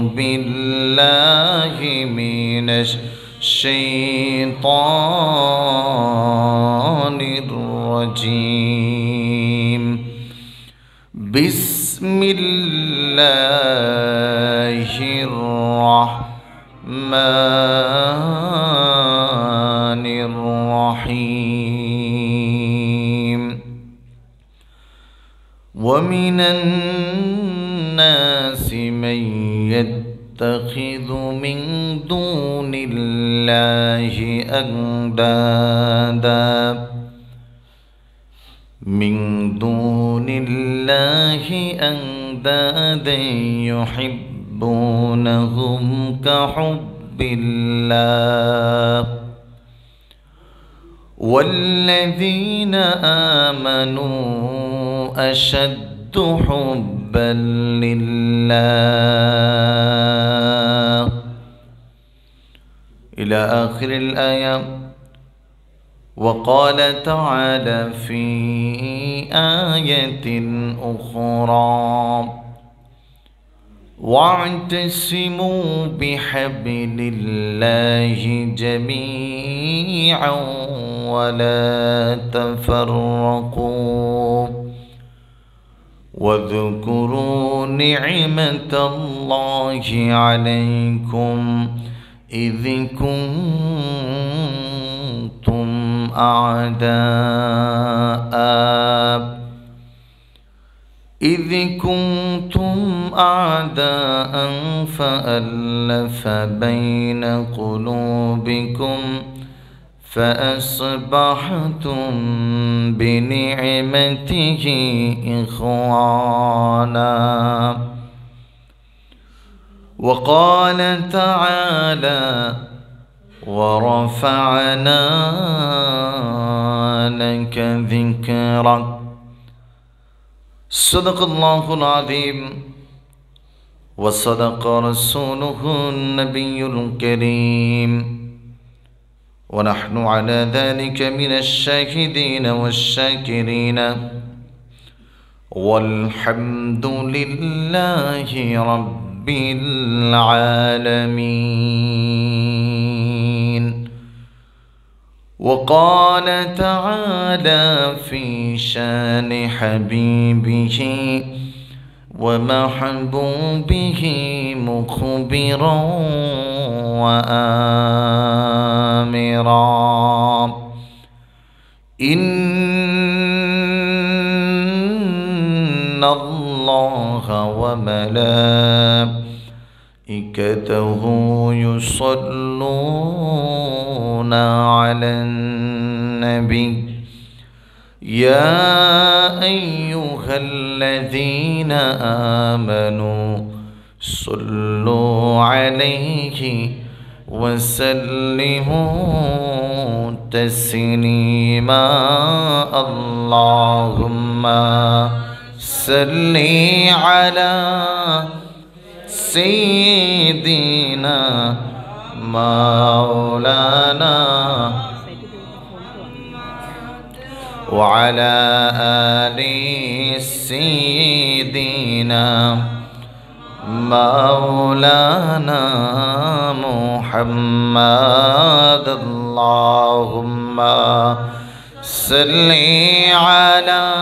بالله من الشيطان الرجيم بسم الله الرحمن الرحيم ومن الناس من يتخذ من دون الله أندادا من دون الله أندادا يحبونهم كحب الله والذين آمنوا أشد حبا بل لله إلى آخر الآية وقال تعالى في آية أخرى واعتصموا بحبل الله جميعا ولا تفرقوا واذكروا نعمة الله عليكم إذ كنتم أعداء إذ كنتم أعداء فألف بين قلوبكم ۖ فأصبحتم بنعمته إخوانا وقال تعالى ورفعنا لك ذكرا صدق الله العظيم وصدق رسوله النبي الكريم ونحن على ذلك من الشاهدين والشاكرين والحمد لله رب العالمين وقال تعالى في شان حبيبه ومحبوبه مخبرا وآمرا إن الله وملائكته يصلون على النبي يا ايها الذين امنوا صلوا عليه وسلموا تسليما اللهم صل على سيدنا مولانا وعلى آل سيدنا مولانا محمد اللهم صل على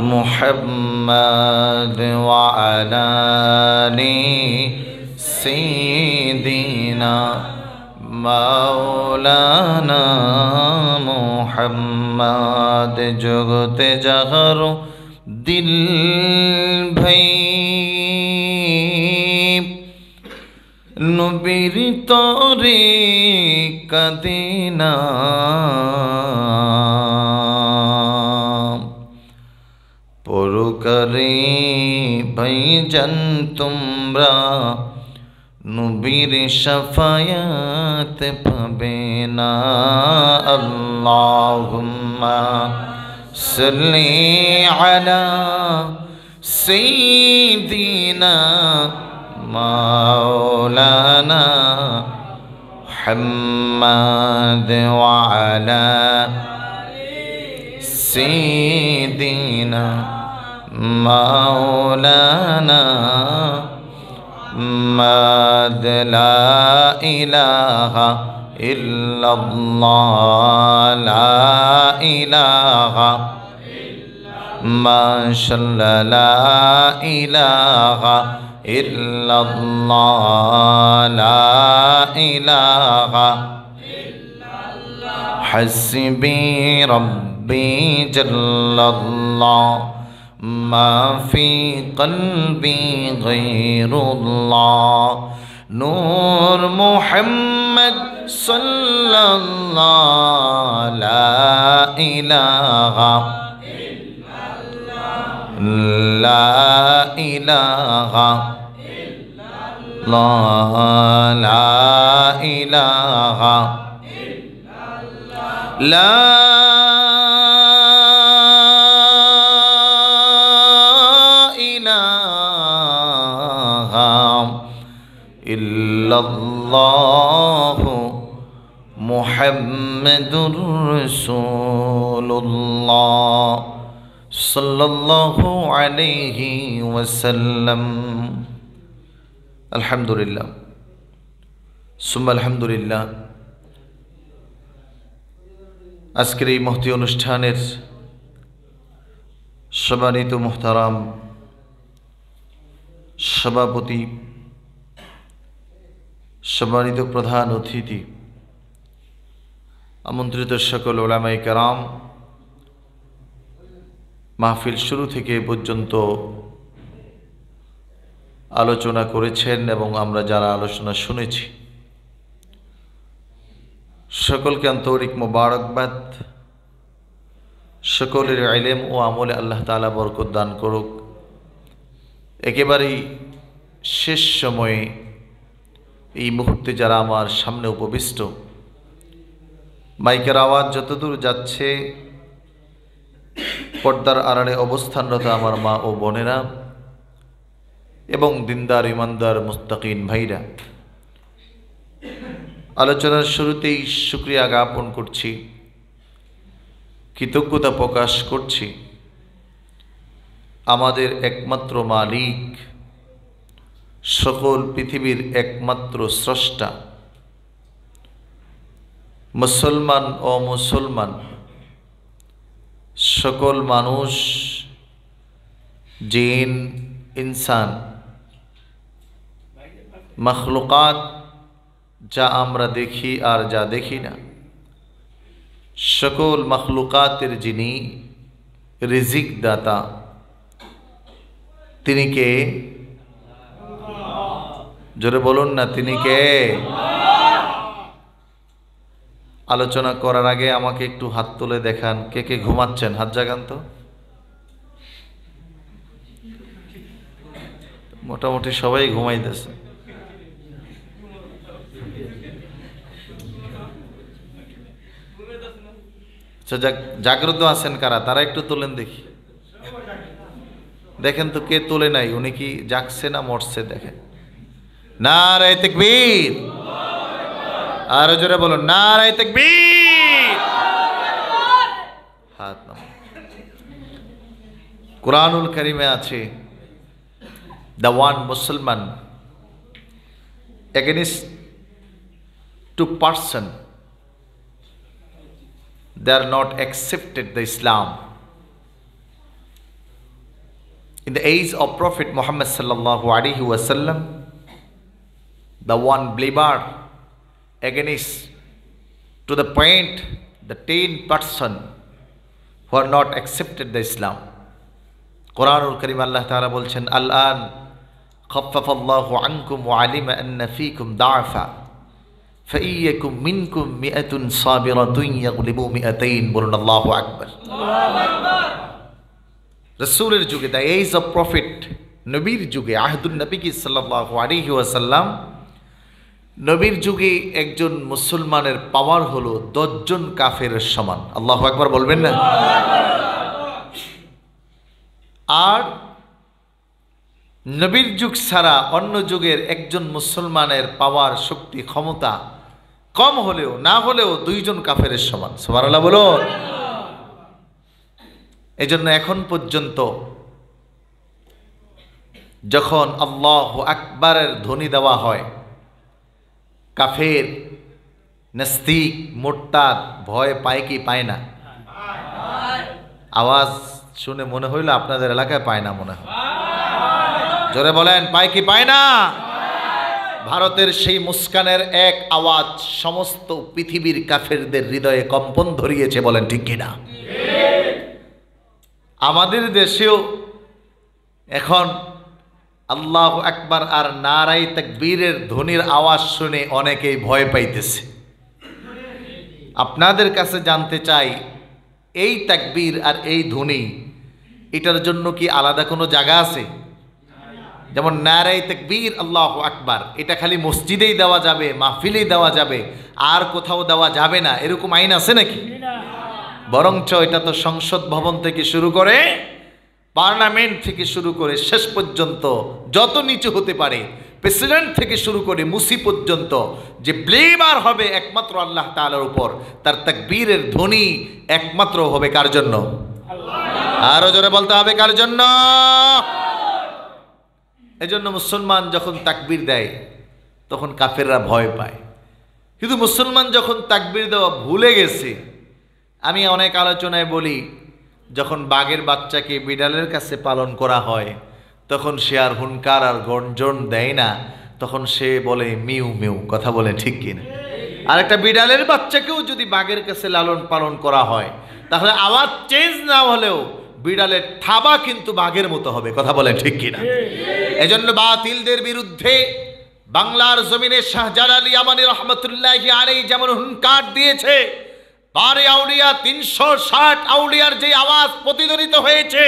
محمد وعلى آله سيدنا مولانا محمد جگت جہر دل بھئی নবীর তরে কাদিনা পরকারে ভাই জান তোমরা নবীর সাফায়াত পাবে না আল্লাহুম্মা সাল্লি আলা সাইয়্যিদিনা মাওলানা محمد وعلى سيدنا مولانا محمد لا إله إلا الله لا إله ما شاء الله لا إله إلا الله لا إله حسبي ربي جل الله ما في قلبي غير الله نور محمد صلى الله لا إله إلا الله لا إله إلا الله لا إله إلا الله لا صلى الله محمد رسول الله صلى الله عليه وسلم الحمد لله ثم الحمد لله আজকের এই মহতি অনুষ্ঠানের সম্মানিত شبابتي সম্মানিত প্রধান অতিথি আমন্ত্রিত সকল ওলামাই কারাম মাহফিল শুরু থেকে পর্যন্ত আলোচনা করেছেন এবং আমরা যারা আলোচনা শুনেছি সকলকে আন্তরিক মোবারকবাদ সকলের আইলেম ও আমলে আল্লাহ তালা বরকদান দান করুক একেবারেই শেষ সময়ে এই মুহূর্তে যারা আমার সামনে উপবিষ্ট মাইকের আওয়াজ যতদূর যাচ্ছে পর্দার আড়ালে অবস্থানরত আমার মা ও বোনেরা এবং দিনদার ইমানদার মুস্তাকিন ভাইরা আলোচনার শুরুতেই সুক্রিয়া জ্ঞাপন করছি কৃতজ্ঞতা প্রকাশ করছি আমাদের একমাত্র মালিক সকল পৃথিবীর একমাত্র স্রষ্টা মুসলমান ও মুসলমান সকল মানুষ জিন ইনসান মখলুকাত যা আমরা দেখি আর যা দেখি না সকল মখলুকাতের যিনি রিজিক দাতা তিনিকে কে জোরে বলুন না তিনি কে আলোচনা করার আগে আমাকে একটু হাত তুলে দেখান কে কে ঘুমাচ্ছেন হাত জাগান তো মোটামুটি সবাই ঘুমাইতেছে আচ্ছা, জাগ্রত আছেন কারা তারা একটু তোলেন দেখি দেখেন তো কে তোলে নাই উনি কি জাগছে না মরছে দেখেন না রায় তেকবীর আরো জোরে বলুন না রায় তেকবীর হাত নাম কোরআনুল against two person they are not accepted the islam in the age of prophet muhammad sallallahu alaihi wasallam the one believer against to the point the 10 person who are not accepted the Islam. কোরআনুল করিম আল্লাহ তারা বলছেন আল আন খফফল্লাহ আনকুম আলিম ফিকুম দাফা فإيكم منكم مئة صابرة يغلبوا مئتين বলুন আল্লাহু আকবার রসুলের যুগে the age of profit নবীর যুগে আহদুল নবী কি সাল্লাল্লাহু আলাইহি ওয়াসাল্লাম নবীর যুগে একজন মুসলমানের পাওয়ার হলো দশজন কাফের সমান আল্লাহ একবার বলবেন না আর নবীর যুগ ছাড়া অন্য যুগের একজন মুসলমানের পাওয়ার শক্তি ক্ষমতা কম হলেও না হলেও দুইজন কাফের সমান সোমারাল্লাহ বলো এজন্য এখন পর্যন্ত যখন আল্লাহ আকবরের ধ্বনি দেওয়া হয় কাফের নাস্তিক মোট্টাদ ভয় পায় কি পায় না আওয়াজ শুনে মনে হইল আপনাদের এলাকায় পায় না মনে হয় জোরে বলেন পায় কি পায় না ভারতের সেই মুস্কানের এক আওয়াজ সমস্ত পৃথিবীর কাফেরদের হৃদয়ে কম্পন ধরিয়েছে বলেন ঠিক কিনা আমাদের দেশেও এখন আল্লাহ একবার আর নারাই তাকবীরের ধ্বনির আওয়াজ শুনে অনেকেই ভয় পাইতেছে আপনাদের কাছে জানতে চাই এই তাকবীর আর এই ধ্বনি এটার জন্য কি আলাদা কোনো জায়গা আছে যেমন নারাই তাকবীর আল্লাহ একবার এটা খালি মসজিদেই দেওয়া যাবে মাহফিলেই দেওয়া যাবে আর কোথাও দেওয়া যাবে না এরকম আইন আছে নাকি বরঞ্চ এটা তো সংসদ ভবন থেকে শুরু করে পার্লামেন্ট থেকে শুরু করে শেষ পর্যন্ত যত নিচু হতে পারে প্রেসিডেন্ট থেকে শুরু করে মুসি পর্যন্ত যে ব্লেমার হবে একমাত্র আল্লাহ তালার উপর তার তাকবীরের ধ্বনি একমাত্র হবে কার জন্য আরও জোরে বলতে হবে কার জন্য এজন্য মুসলমান যখন তাকবীর দেয় তখন কাফেররা ভয় পায় কিন্তু মুসলমান যখন তাকবীর দেওয়া ভুলে গেছে আমি অনেক আলোচনায় বলি যখন বাঘের বাচ্চাকে বিড়ালের কাছে পালন করা হয় তখন সে আর হুনকার আর গঞ্জন দেয় না তখন সে বলে মিউ মিউ কথা বলে ঠিক কিনা আর একটা বিড়ালের বাচ্চাকেও যদি বাঘের কাছে লালন পালন করা হয় তাহলে আওয়াজ চেঞ্জ না হলেও বিড়ালের থাবা কিন্তু বাঘের মতো হবে কথা বলে ঠিক কিনা এজন্য বাতিলদের বিরুদ্ধে বাংলার জমিনে শাহজালাল ইয়ামানি রহমতুল্লাহ এই যেমন হুঙ্কার দিয়েছে তারে আউলিয়া তিনশো ষাট আউলিয়ার যে আওয়াজ প্রতিধ্বনিত হয়েছে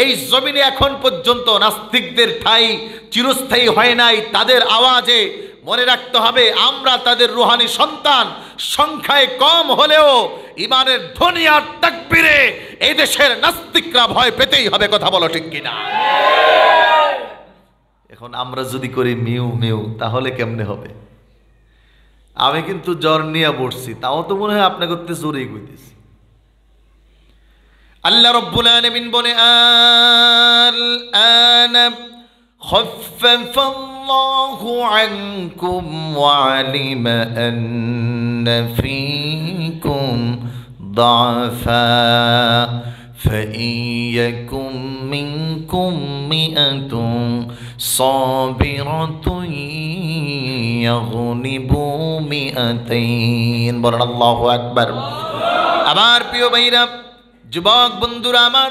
এই জমিনে এখন পর্যন্ত নাস্তিকদের ঠাই চিরস্থায়ী হয় নাই তাদের আওয়াজে মনে রাখতে হবে আমরা তাদের রুহানি সন্তান সংখ্যায় কম হলেও ইমানের ধ্বনি আর তাকবিরে এই দেশের নাস্তিকরা ভয় পেতেই হবে কথা বলো ঠিক কিনা এখন আমরা যদি করি মিউ মিউ তাহলে কেমনে হবে আমি কিন্তু জ্বর নিয়ে পড়ছি তাও তো মনে হয় আপনাকে করতে জোরে কইতেছি আল্লাহ রব্বুল আলমিন বলে আল আনাম خفف الله عنكم وعلم أن فيكم ضعفا فإن يكن منكم مئة صابرة ইয়াগনিবু মিআতাইন বলেন আল্লাহু আকবার আমার প্রিয় ভাইরা যুবক বন্ধুরা আমার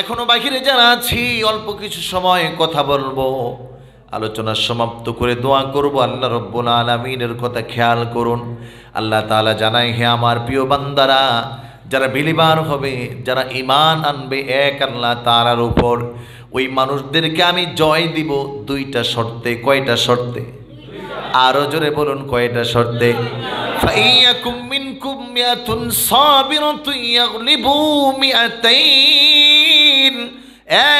এখনো বাহিরে যারা আছি অল্প কিছু সময় কথা বলবো আলোচনা সমাপ্ত করে দোয়া করব আল্লাহ রব্বুল আলমিনের কথা খেয়াল করুন আল্লাহ তালা জানাই হে আমার প্রিয় বান্দারা যারা বিলিবার হবে যারা ইমান আনবে এক আল্লাহ তারার উপর ওই মানুষদেরকে আমি জয় দিব দুইটা শর্তে কয়টা শর্তে আরো জোরে বলুন কয়টা শর্তে সাবিরতু ইয়াগলিবু মিআতাইন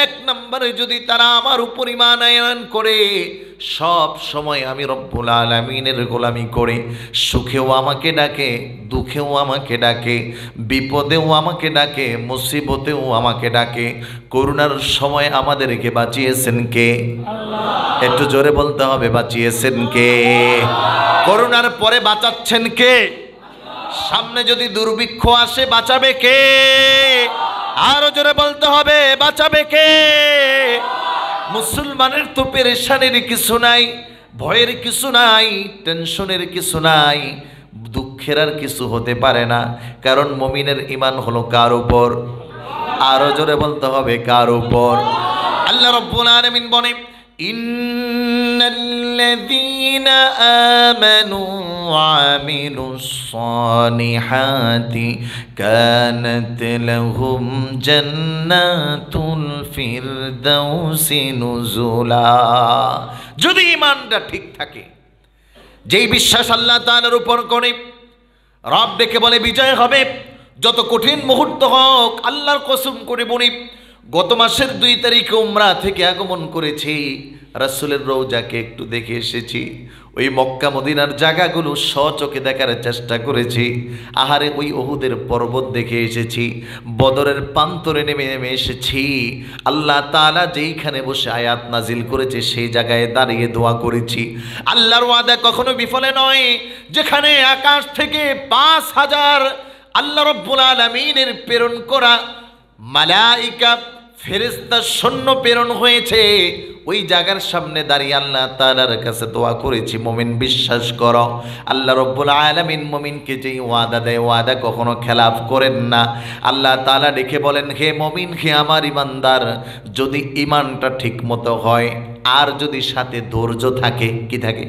এক নম্বরে যদি তারা আমার উপর ইমানায়ন করে সব সময় আমি রব্বুল আলমিনের গোলামি করে সুখেও আমাকে ডাকে দুঃখেও আমাকে ডাকে বিপদেও আমাকে ডাকে মুসিবতেও আমাকে ডাকে করুণার সময় আমাদেরকে বাঁচিয়েছেন কে একটু জোরে বলতে হবে বাঁচিয়েছেন কে করুণার পরে বাঁচাচ্ছেন কে সামনে যদি দুর্ভিক্ষ আসে বাঁচাবে কে আরো জোরে বলতে হবে বাঁচাবে কে মুসলমানের তো পেরেশানির কিছু নাই ভয়ের কিছু নাই টেনশনের কিছু নাই দুঃখের আর কিছু হতে পারে না কারণ মমিনের ইমান হলো কার উপর আরো জোরে বলতে হবে কার উপর আল্লাহ রব্বুল আলমিন বনে إن الذين آمنوا وعملوا الصالحات كانت لهم جنات الفردوس نزلا যদি ইমানটা ঠিক থাকে যেই বিশ্বাস আল্লাহ তাআলার উপর করে রব দেখে বলে বিজয় হবে যত কঠিন মুহূর্ত হোক আল্লাহর কসম করে বলি গত মাসের দুই তারিখে উমরা থেকে আগমন করেছি রাসুলের রৌজাকে একটু দেখে এসেছি ওই মক্কা মদিনার জায়গাগুলো সচকে দেখার চেষ্টা করেছি আহারে ওই ওহুদের পর্বত দেখে এসেছি বদরের প্রান্তরে নেমে নেমে এসেছি আল্লাহ তালা যেইখানে বসে আয়াত নাজিল করেছে সেই জায়গায় দাঁড়িয়ে দোয়া করেছি আল্লাহর ওয়াদা কখনো বিফলে নয় যেখানে আকাশ থেকে পাঁচ হাজার আল্লাহ রব্বুল আলমিনের প্রেরণ করা মালাইকা ফেরেস্তার সৈন্য প্রেরণ হয়েছে ওই জায়গার সামনে দাঁড়িয়ে আল্লাহ তালার কাছে দোয়া করেছি মমিন বিশ্বাস কর আল্লাহ রব্বুল আলমিন মমিনকে যেই ওয়াদা দেয় ওয়াদা কখনো খেলাফ করেন না আল্লাহ তালা ডেকে বলেন হে মমিন হে আমার ইমানদার যদি ইমানটা ঠিক মতো হয় আর যদি সাথে ধৈর্য থাকে কি থাকে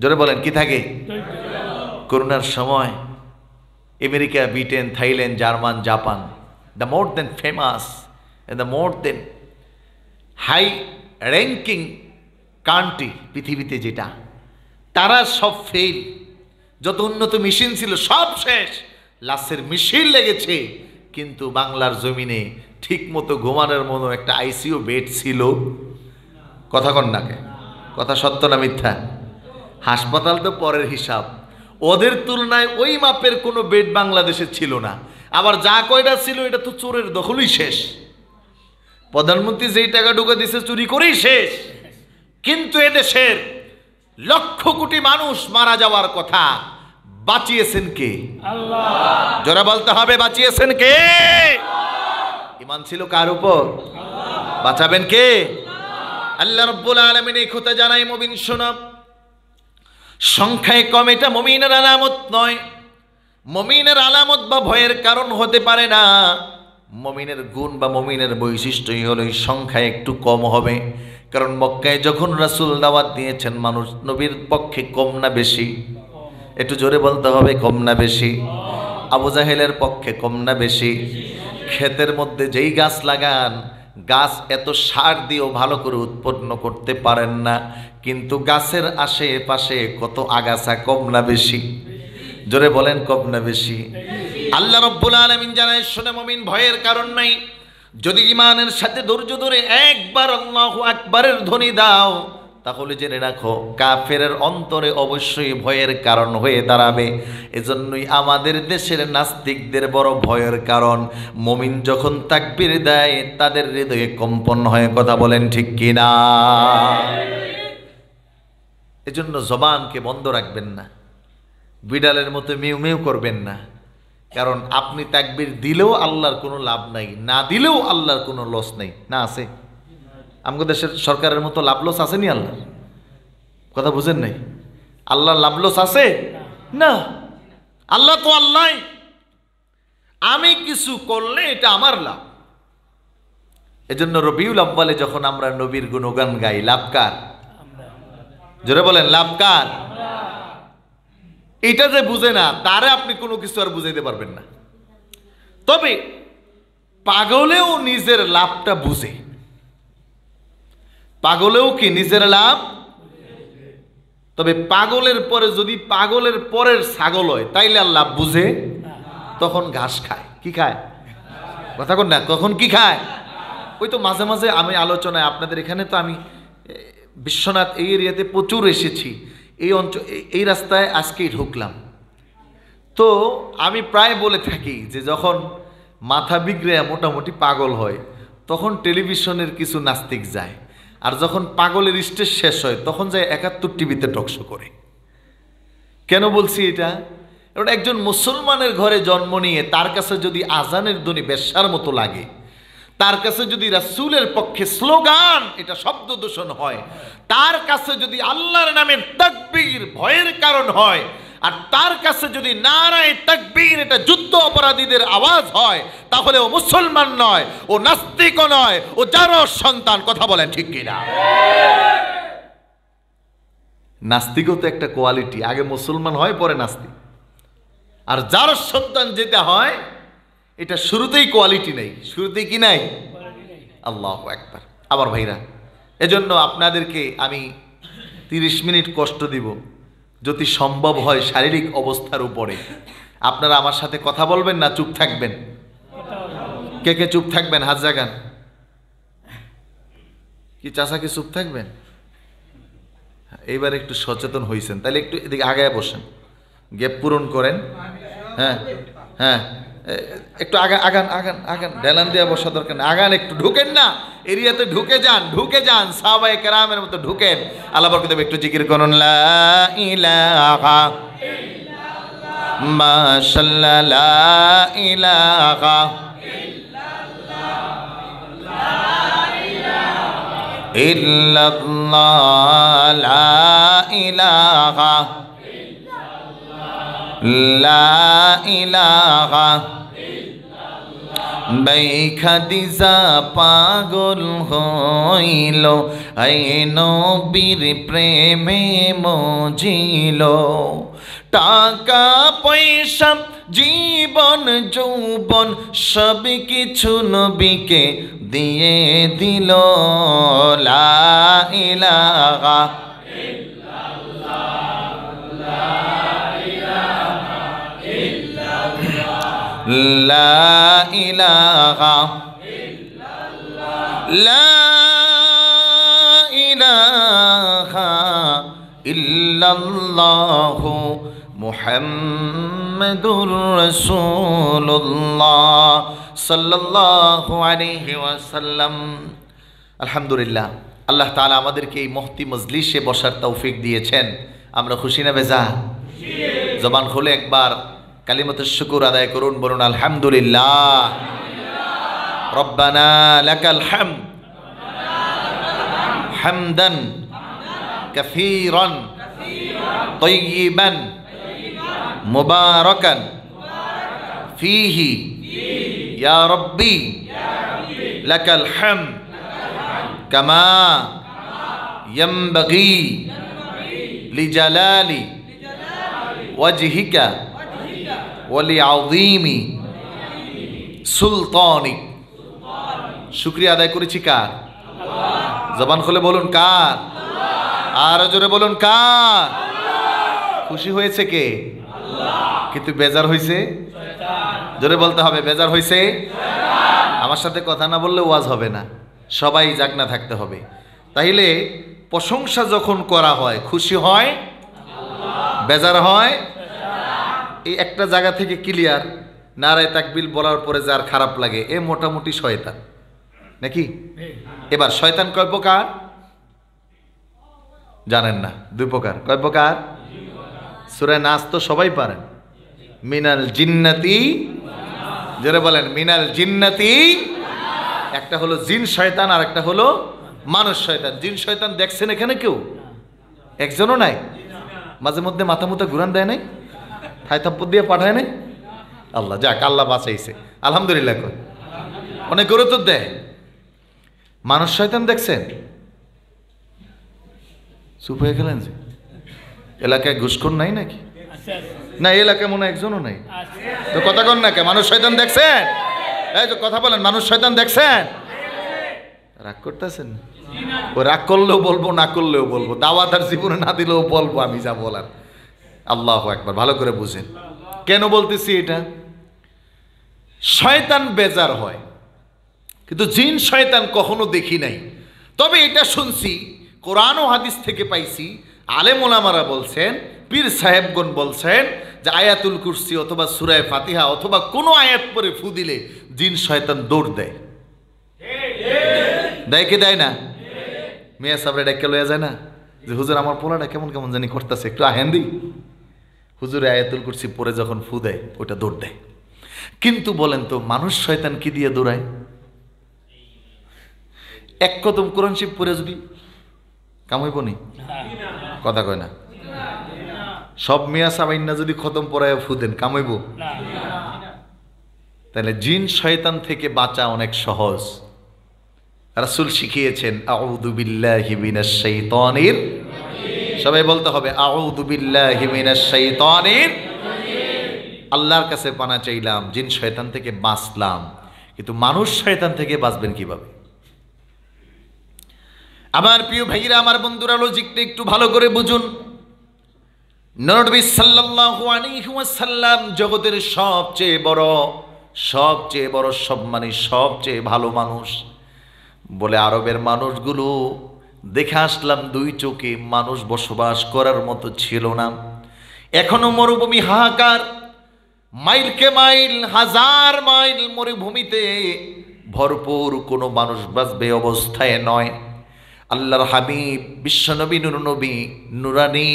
জোরে বলেন কি থাকে করোনার সময় America Britain Thailand German Japan the more than famous and the more than high ranking country পৃথিবীতে যেটা তারা সব ফেল যত উন্নত মিশিন ছিল সব শেষ লাশের মিছিল লেগেছে কিন্তু বাংলার জমিনে ঠিকমতো ঘুমানোর মতো একটা আইসিও বেড ছিল কথা কন্যাকে কথা সত্য না মিথ্যা হাসপাতাল তো পরের হিসাব ওদের তুলনায় ওই মাপের কোনো বেড বাংলাদেশে ছিল না আবার যা কয়টা ছিল এটা তো চোরের দখলই শেষ প্রধানমন্ত্রী যেই টাকা ঢুকে দিছে চুরি করেই শেষ কিন্তু এদেশের লক্ষ কোটি মানুষ মারা যাওয়ার কথা বাঁচিয়েছেন কে জোরা বলতে হবে বাঁচিয়েছেন কে ইমান ছিল কার উপর বাঁচাবেন কে আল্লাহ রব্বুল আলমিন এই ক্ষতি জানাই মবিন সোনাব সংখ্যায় কম এটা মমিনের আলামত নয় মমিনের আলামত বা ভয়ের কারণ হতে পারে না মমিনের গুণ বা মমিনের বৈশিষ্ট্যই হলো এই সংখ্যা একটু কম হবে কারণ মক্কায় যখন রাসুল দাওয়াত দিয়েছেন মানুষ নবীর পক্ষে কম না বেশি একটু জোরে বলতে হবে কম না বেশি আবু জাহেলের পক্ষে কম না বেশি ক্ষেতের মধ্যে যেই গাছ লাগান গাছ এত সার দিয়েও ভালো করে উৎপন্ন করতে পারেন না কিন্তু গাছের আশেপাশে কত আগাছা কম না বেশি জোরে বলেন কব না বেশি আল্লাহ রব্বুল আলমিন জানায় শুনে মমিন ভয়ের কারণ নাই যদি ইমানের সাথে ধৈর্য ধরে একবার আল্লাহ আকবারের ধ্বনি দাও তাহলে জেনে রাখো কাফের অন্তরে অবশ্যই ভয়ের কারণ হয়ে দাঁড়াবে এজন্যই আমাদের দেশের নাস্তিকদের বড় ভয়ের কারণ মমিন যখন তাকবির দেয় তাদের হৃদয়ে কম্পন হয়ে কথা বলেন ঠিক কিনা এজন্য জবানকে বন্ধ রাখবেন না বিড়ালের মতো মেউ মেউ করবেন না কারণ আপনি তাকবির দিলেও আল্লাহর কোনো লাভ নাই না দিলেও আল্লাহর কোনো লস নেই না আছে আমাদের দেশের সরকারের মতো লাভ লস আসেনি আল্লাহ কথা বুঝেন নাই আল্লাহর লাভ লস আছে না আল্লাহ তো আল্লাহ আমি কিছু করলে এটা আমার লাভ এজন্য রবিউল আব্বালে যখন আমরা নবীর গুণগান গাই লাভকার জোরে বলেন লাভকার এটা যে বুঝে না তারে আপনি কোনো কিছু আর বুঝাইতে পারবেন না তবে পাগলেও নিজের লাভটা বুঝে পাগলেও কি নিজের লাভ তবে পাগলের পরে যদি পাগলের পরের ছাগল হয় তাইলে আর লাভ বুঝে তখন ঘাস খায় কি খায় কথা কন না তখন কি খায় ওই তো মাঝে মাঝে আমি আলোচনায় আপনাদের এখানে তো আমি বিশ্বনাথ এই এরিয়াতে প্রচুর এসেছি এই অঞ্চল এই রাস্তায় আজকেই ঢুকলাম তো আমি প্রায় বলে থাকি যে যখন মাথা বিগ্রেয়া মোটামুটি পাগল হয় তখন টেলিভিশনের কিছু নাস্তিক যায় আর যখন পাগলের স্টেজ শেষ হয় তখন যায় একাত্তর টিভিতে টকশো করে কেন বলছি এটা একজন মুসলমানের ঘরে জন্ম নিয়ে তার কাছে যদি আজানের দনি বেশার মতো লাগে তার কাছে যদি রাসুলের পক্ষে স্লোগান এটা শব্দ দূষণ হয় তার কাছে যদি আল্লাহর নামের তকবীর ভয়ের কারণ হয় আর তার কাছে যদি নারায় তকবীর এটা যুদ্ধ অপরাধীদের আওয়াজ হয় তাহলে ও মুসলমান নয় ও নাস্তিকও নয় ও যার সন্তান কথা বলেন ঠিক কিনা নাস্তিকও তো একটা কোয়ালিটি আগে মুসলমান হয় পরে নাস্তিক আর যার সন্তান যেতে হয় এটা শুরুতেই কোয়ালিটি নেই শুরুতেই কি নাই আল্লাহ একবার আবার ভাইরা এজন্য আপনাদেরকে আমি তিরিশ মিনিট কষ্ট দিব যদি সম্ভব হয় শারীরিক অবস্থার উপরে আপনারা আমার সাথে কথা বলবেন না চুপ থাকবেন কে কে চুপ থাকবেন হাত জাগান কি চাষা কি চুপ থাকবেন এইবার একটু সচেতন হয়েছেন তাহলে একটু এদিকে আগে বসেন গ্যাপ পূরণ করেন হ্যাঁ হ্যাঁ একটু আগান আগান আগান আগান ডেলান দিয়ে বসা দরকার আগান একটু ঢুকেন না এরিয়াতে ঢুকে যান ঢুকে যান সাবাই কেরামের মতো ঢুকেন আল্লাহ দেব একটু জিকির করুন লা লা ইলাহা লা ইলাহা বৈখাদিজা পাগল হইল এই নবীর প্রেমে মজিল টাকা পয়সা জীবন যৌবন সব কিছু নবীকে দিয়ে দিল লা ইলাহা ইল্লাল্লাহ لا إله لا إله إلا الله محمد رسول الله صلى الله عليه وسلم الحمد لله আল্লাহ তালা আমাদেরকে এই মহতি মজলিসে বসার তৌফিক দিয়েছেন আমরা খুশি না বেজা জবান খুলে একবার كلمة الشكر هذا يكرون بلون الحمد لله ربنا لك الحمد حمدا كثيرا طيبا مباركا فيه يا ربي لك الحمد كما ينبغي لجلال وجهك ওয়ালি আউদিমি শুক্রিয়া আদায় করেছি কার জবান খুলে বলুন কার আর জোরে বলুন কার খুশি হয়েছে কে কিন্তু বেজার হয়েছে জোরে বলতে হবে বেজার হয়েছে আমার সাথে কথা না বললে ওয়াজ হবে না সবাই না থাকতে হবে তাইলে প্রশংসা যখন করা হয় খুশি হয় বেজার হয় এই একটা জায়গা থেকে ক্লিয়ার নারায় তাকবিল বলার পরে যার খারাপ লাগে এ মোটামুটি শয়তান নাকি হ্যাঁ। এবার শয়তান কয় প্রকার জানেন না দুই প্রকার কয় প্রকার সুরায় নাচ তো সবাই পারেন মিনাল জিন্নাতি যারা বলেন মিনাল জিন্নাতি একটা হলো জিন শয়তান আর একটা হলো মানুষ শয়তান জিন শয়তান দেখছেন এখানে কেউ একজনও নাই মাঝে মধ্যে মাথা মুথা ঘুরান দেয় নাই থাইথাপ্পর দিয়ে পাঠায় নাই আল্লাহ যাক আল্লাহ বাঁচাইছে আলহামদুলিল্লাহ কই অনেক গুরুত্ব দেয় মানুষ শয়তান দেখছেন চুপ হয়ে গেলেন যে এলাকায় ঘুষখোর নাই নাকি না এলাকায় মনে একজনও নাই তো কথা কন না কে মানুষ শয়তান দেখছেন এই যে কথা বলেন মানুষ শয়তান দেখছেন রাগ করতেছেন ও রাগ করলেও বলবো না করলেও বলবো দাওয়াত আর জীবনে না দিলেও বলবো আমি যা বলার আল্লাহ একবার ভালো করে বুঝেন কেন বলতেছি এটা শয়তান বেজার হয় কিন্তু জিন শয়তান কখনো দেখি নাই তবে এটা শুনছি কোরআন ও হাদিস থেকে পাইছি আলেমোলামারা বলছেন পীর সাহেবগণ বলছেন যে আয়াতুল কুরসি অথবা সুরায় ফাতিহা অথবা কোনো আয়াত পরে ফু দিলে জিন শয়তান দৌড় দেয় দেয় কি দেয় না মেয়ে সাবরে ডাকে লয়ে যায় না যে হুজুর আমার পোলাটা কেমন কেমন জানি করতেছে একটু আহেন দিই হুজুরে আয়াতুল কুরসি পরে যখন ফু দেয় ওটা দৌড় দেয় কিন্তু বলেন তো মানুষ শয়তান কি দিয়ে দৌড়ায় এক কদম কোরআন শিব পরে যদি কামাইব নি কথা কয় না সব মেয়া সাবাইন্না যদি খতম পড়ায় ফু দেন কামাইব তাহলে জিন শয়তান থেকে বাঁচা অনেক সহজ রাসুল শিখিয়েছেন আউদুবিল্লাহ আউদুবিল্লাহিবিনা শৈতানির সবাই বলতে হবে আল্লাহর কাছে পানা চাইলাম জিন শয়তান থেকে বাঁচলাম কিন্তু মানুষ শয়তান থেকে বাঁচবেন কিভাবে আমার প্রিয় ভাইরা আমার বন্ধুরা লজিকটা একটু ভালো করে বুঝুন জগতের সবচেয়ে বড় সবচেয়ে বড় সম্মানী সবচেয়ে ভালো মানুষ বলে আরবের মানুষগুলো দেখে আসলাম দুই চোখে মানুষ বসবাস করার মতো ছিল না এখনো মরুভূমি হাহাকার মাইলকে মাইল হাজার মাইল মরুভূমিতে ভরপুর কোনো মানুষ বাঁচবে অবস্থায় নয় আল্লাহর হাবিব বিশ্বনবী নুরনবী নুরানি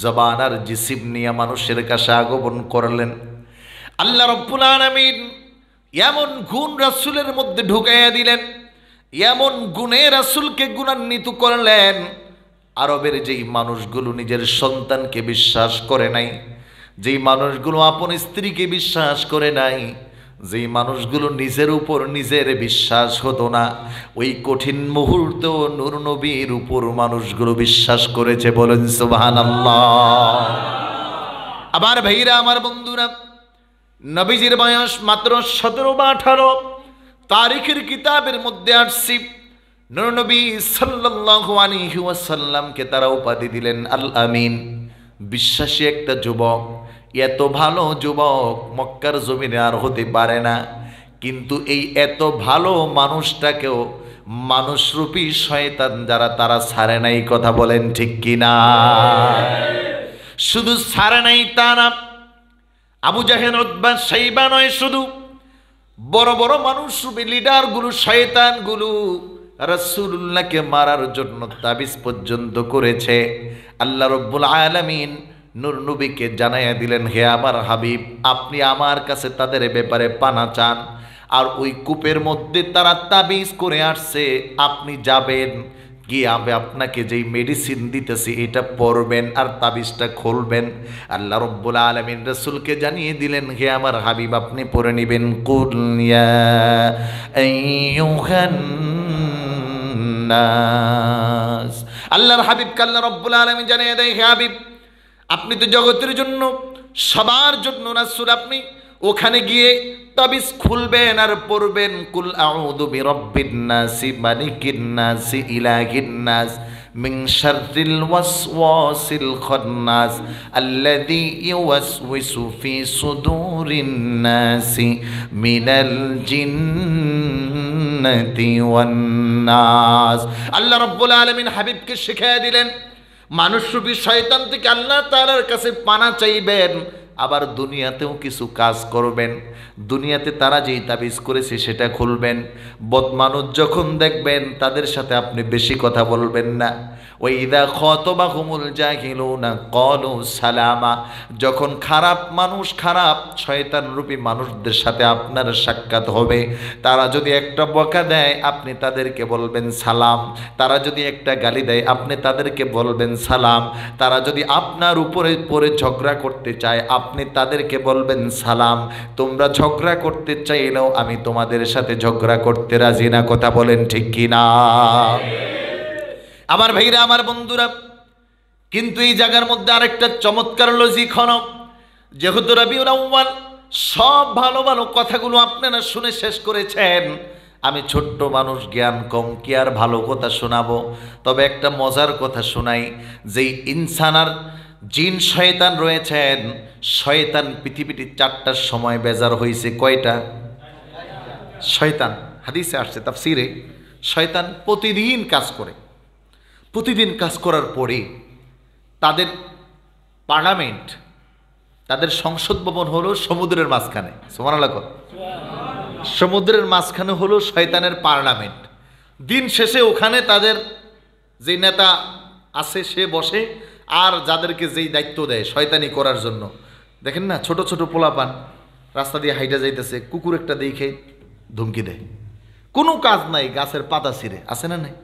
জবানার জিসিব নিয়ে মানুষের কাছে আগমন করলেন আল্লাহ রব্বুল আলমিন এমন গুণ রাসুলের মধ্যে ঢুকাইয়া দিলেন এমন গুণে রাসুলকে গুণান্বিত করলেন আরবের যেই মানুষগুলো নিজের সন্তানকে বিশ্বাস করে নাই যেই মানুষগুলো আপন স্ত্রীকে বিশ্বাস করে নাই যেই মানুষগুলো নিজের উপর নিজের বিশ্বাস হতো না ওই কঠিন মুহূর্তে নূর নবীর উপর মানুষগুলো বিশ্বাস করেছে বলেন সুবাহান আমার ভাইরা আমার বন্ধুরা নবীজির বয়স মাত্র সতেরো বা আঠারো তারিখের কিতাবের মধ্যে আসছি নরনবী সাল্লাল্লাহু তারা উপাধি দিলেন আল আমিন বিশ্বাসী একটা যুবক এত ভালো যুবক মক্কার জমিনে আর হতে পারে না কিন্তু এই এত ভালো মানুষটাকেও মানুষরূপী শয়তান যারা তারা ছাড়ে নাই কথা বলেন ঠিক কিনা শুধু ছাড়ে নাই না আবু জাহেন উদ্বাস সেইবা নয় শুধু বড় বড় মানুষ লিডার শয়তান গুলু রাসূলুল্লাহকে মারার জন্য তাবিজ পর্যন্ত করেছে আল্লাহ রব্বুল আলমিন নূর নবীকে জানাইয়া দিলেন হে আমার হাবিব আপনি আমার কাছে তাদের ব্যাপারে পানা চান আর ওই কূপের মধ্যে তারা তাবিজ করে আসছে আপনি যাবেন গিয়ে আমি আপনাকে যেই মেডিসিন দিতেছি এটা পড়বেন আর তাবিজটা খুলবেন আল্লাহ রব্বুল আলমিন রসুলকে জানিয়ে দিলেন হে আমার হাবিব আপনি পড়ে নেবেন কুলিয়া আল্লাহর হাবিব কাল্লা রব্বুল আলমিন জানিয়ে দেয় হে হাবিব আপনি তো জগতের জন্য সবার জন্য রাসুল আপনি ওখানে গিয়ে তাবিজ খুলবেন আর পড়বেন কুল আউযু বিরাব্বিন নাসি মালিকিন নাসি ইলাহিন নাস মিন শাররিল ওয়াসওয়াসিল খান্নাস আল্লাযী ইউওয়াসওয়িসু ফি সুদুরিন মিনাল জিন্নাতি ওয়ান নাস আল্লাহ রাব্বুল আলামিন হাবিবকে শিখিয়ে দিলেন মানুষ রূপী শয়তান থেকে আল্লাহ তাআলার কাছে পানা চাইবেন আবার দুনিয়াতেও কিছু কাজ করবেন দুনিয়াতে তারা যেই তাবিজ করেছে সেটা খুলবেন বদমানুষ যখন দেখবেন তাদের সাথে আপনি বেশি কথা বলবেন না ওইদা বা হুমুল না কলু সালামা যখন খারাপ মানুষ খারাপ শয়তান রূপী মানুষদের সাথে আপনার সাক্ষাৎ হবে তারা যদি একটা বকা দেয় আপনি তাদেরকে বলবেন সালাম তারা যদি একটা গালি দেয় আপনি তাদেরকে বলবেন সালাম তারা যদি আপনার উপরে পরে ঝগড়া করতে চায় আপনি তাদেরকে বলবেন সালাম তোমরা ঝগড়া করতে চাইলেও আমি তোমাদের সাথে ঝগড়া করতে রাজি না কথা বলেন ঠিক কিনা আমার ভাইরা আমার বন্ধুরা কিন্তু এই জায়গার মধ্যে আরেকটা চমৎকার লজি হন যেহেতু রবিউল রহমান সব ভালো ভালো কথাগুলো আপনারা শুনে শেষ করেছেন আমি ছোট্ট মানুষ জ্ঞান কম কি আর ভালো কথা শোনাবো তবে একটা মজার কথা শোনাই যেই ইনসানার জিন শয়তান রয়েছেন শয়তান পৃথিবীটি চারটার সময় বেজার হয়েছে কয়টা শয়তান হাদিসে আসছে তাফসিরে শয়তান প্রতিদিন কাজ করে প্রতিদিন কাজ করার পরে তাদের পার্লামেন্ট তাদের সংসদ ভবন হলো সমুদ্রের মাঝখানে সোমানালাক সমুদ্রের মাঝখানে হলো শয়তানের পার্লামেন্ট দিন শেষে ওখানে তাদের যে নেতা আছে সে বসে আর যাদেরকে যেই দায়িত্ব দেয় শয়তানি করার জন্য দেখেন না ছোট ছোট পোলাপান রাস্তা দিয়ে হাইটা যাইতেছে কুকুর একটা দেখে ধমকি দেয় কোনো কাজ নাই গাছের পাতা ছিঁড়ে আছে না নাই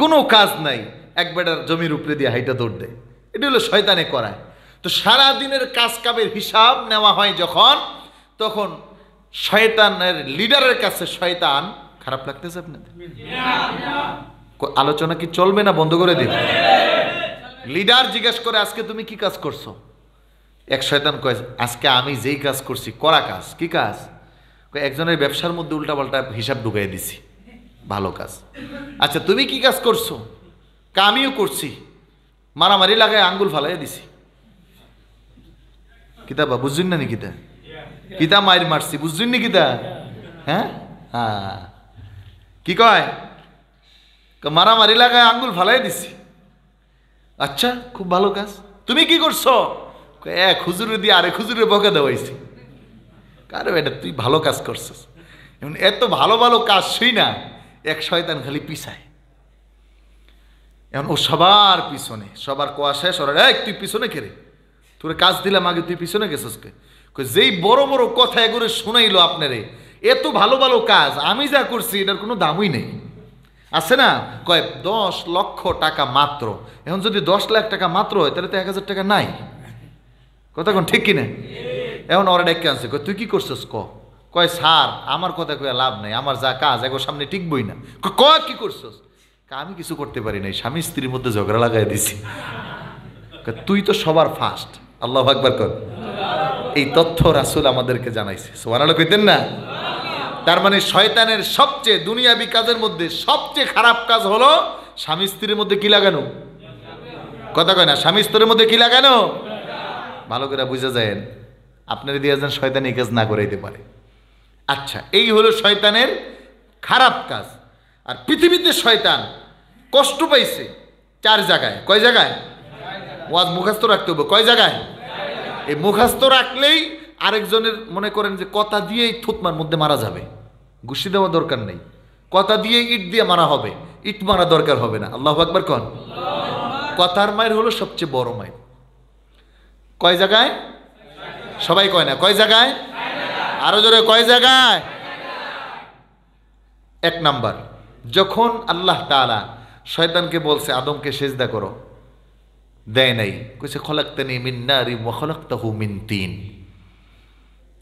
কোনো কাজ নাই এক বেটার জমির উপরে দিয়ে হাইটা দৌড় দেয় এটা হলো শয়তানে করায় তো সারা দিনের কাজ কামের হিসাব নেওয়া হয় যখন তখন শয়তানের লিডারের কাছে শয়তান খারাপ লাগতেছে আপনাদের আলোচনা কি চলবে না বন্ধ করে দিন লিডার জিজ্ঞেস করে আজকে তুমি কি কাজ করছো এক শয়তান কয় আজকে আমি যেই কাজ করছি করা কাজ কি কাজ একজনের ব্যবসার মধ্যে উল্টাপাল্টা হিসাব ঢুকাই দিছি ভালো কাজ আচ্ছা তুমি কি কাজ করছো কামিও করছি মারামারি লাগায় আঙ্গুল ফালাই দিছি কিতা বা বুঝছেন না নিকিতা কিতা মায়ের মারছি বুঝছেন নি কিতা হ্যাঁ হ্যাঁ কি কয় মারামারি লাগায় আঙ্গুল ফালাই দিছি আচ্ছা খুব ভালো কাজ তুমি কি করছো এক খুজুরে দিয়ে আরেক হুজুরে বকা দেওয়াইছি কারো এটা তুই ভালো কাজ করছিস এত ভালো ভালো কাজ শুই না এক শয়তান খালি পিছায় এখন ও সবার পিছনে সবার কোয়া শেষ ওরা এক তুই পিছনে কেরে তোর কাজ দিলাম আগে তুই পিছনে গেছিস কে যেই বড় বড় কথা এগুলো শুনাইলো আপনারে এত ভালো ভালো কাজ আমি যা করছি এটার কোনো দামই নেই আছে না কয় দশ লক্ষ টাকা মাত্র এখন যদি দশ লাখ টাকা মাত্র হয় তাহলে তো এক হাজার টাকা নাই কথা কোন ঠিক কিনা এখন অর্ডার কে আনছে তুই কি করছিস ক কয় সার আমার কথা কয়ে লাভ নাই আমার যা কাজ এখন সামনে টিকবই না কয় কি করছো আমি কিছু করতে পারি নাই স্বামী স্ত্রীর মধ্যে ঝগড়া লাগাই দিছি তুই তো সবার ফার্স্ট আল্লাহ একবার কর এই তথ্য রাসুল আমাদেরকে জানাইছে সোয়ানালো কইতেন না তার মানে শয়তানের সবচেয়ে দুনিয়াবি কাজের মধ্যে সবচেয়ে খারাপ কাজ হলো স্বামী স্ত্রীর মধ্যে কি লাগানো কথা কয় না স্বামী স্ত্রীর মধ্যে কি লাগানো ভালো করে বুঝে যায় আপনার দিয়ে যেন শয়তান এই কাজ না করাইতে পারে আচ্ছা এই হলো শয়তানের খারাপ কাজ আর পৃথিবীতে শয়তান কষ্ট পাইছে চার জায়গায় কয় জায়গায় ওয়াজ মুখাস্ত রাখতে হবে কয় জায়গায় এই মুখাস্ত রাখলেই আরেকজনের মনে করেন যে কথা দিয়েই থুতমার মধ্যে মারা যাবে ঘুষি দেওয়া দরকার নেই কথা দিয়ে ইট দিয়ে মারা হবে ইট মারা দরকার হবে না আল্লাহ একবার কন কথার মায়ের হলো সবচেয়ে বড় মায়ের কয় জায়গায় সবাই কয় না কয় জায়গায় আরো জোরে কয় জায়গায় এক নাম্বার যখন আল্লাহ তালা শয়তানকে বলছে আদমকে সেজদা করো দেয় নাই কইছে খলাক্তানি মিন্নারি মখলাক্তাহু মিন তিন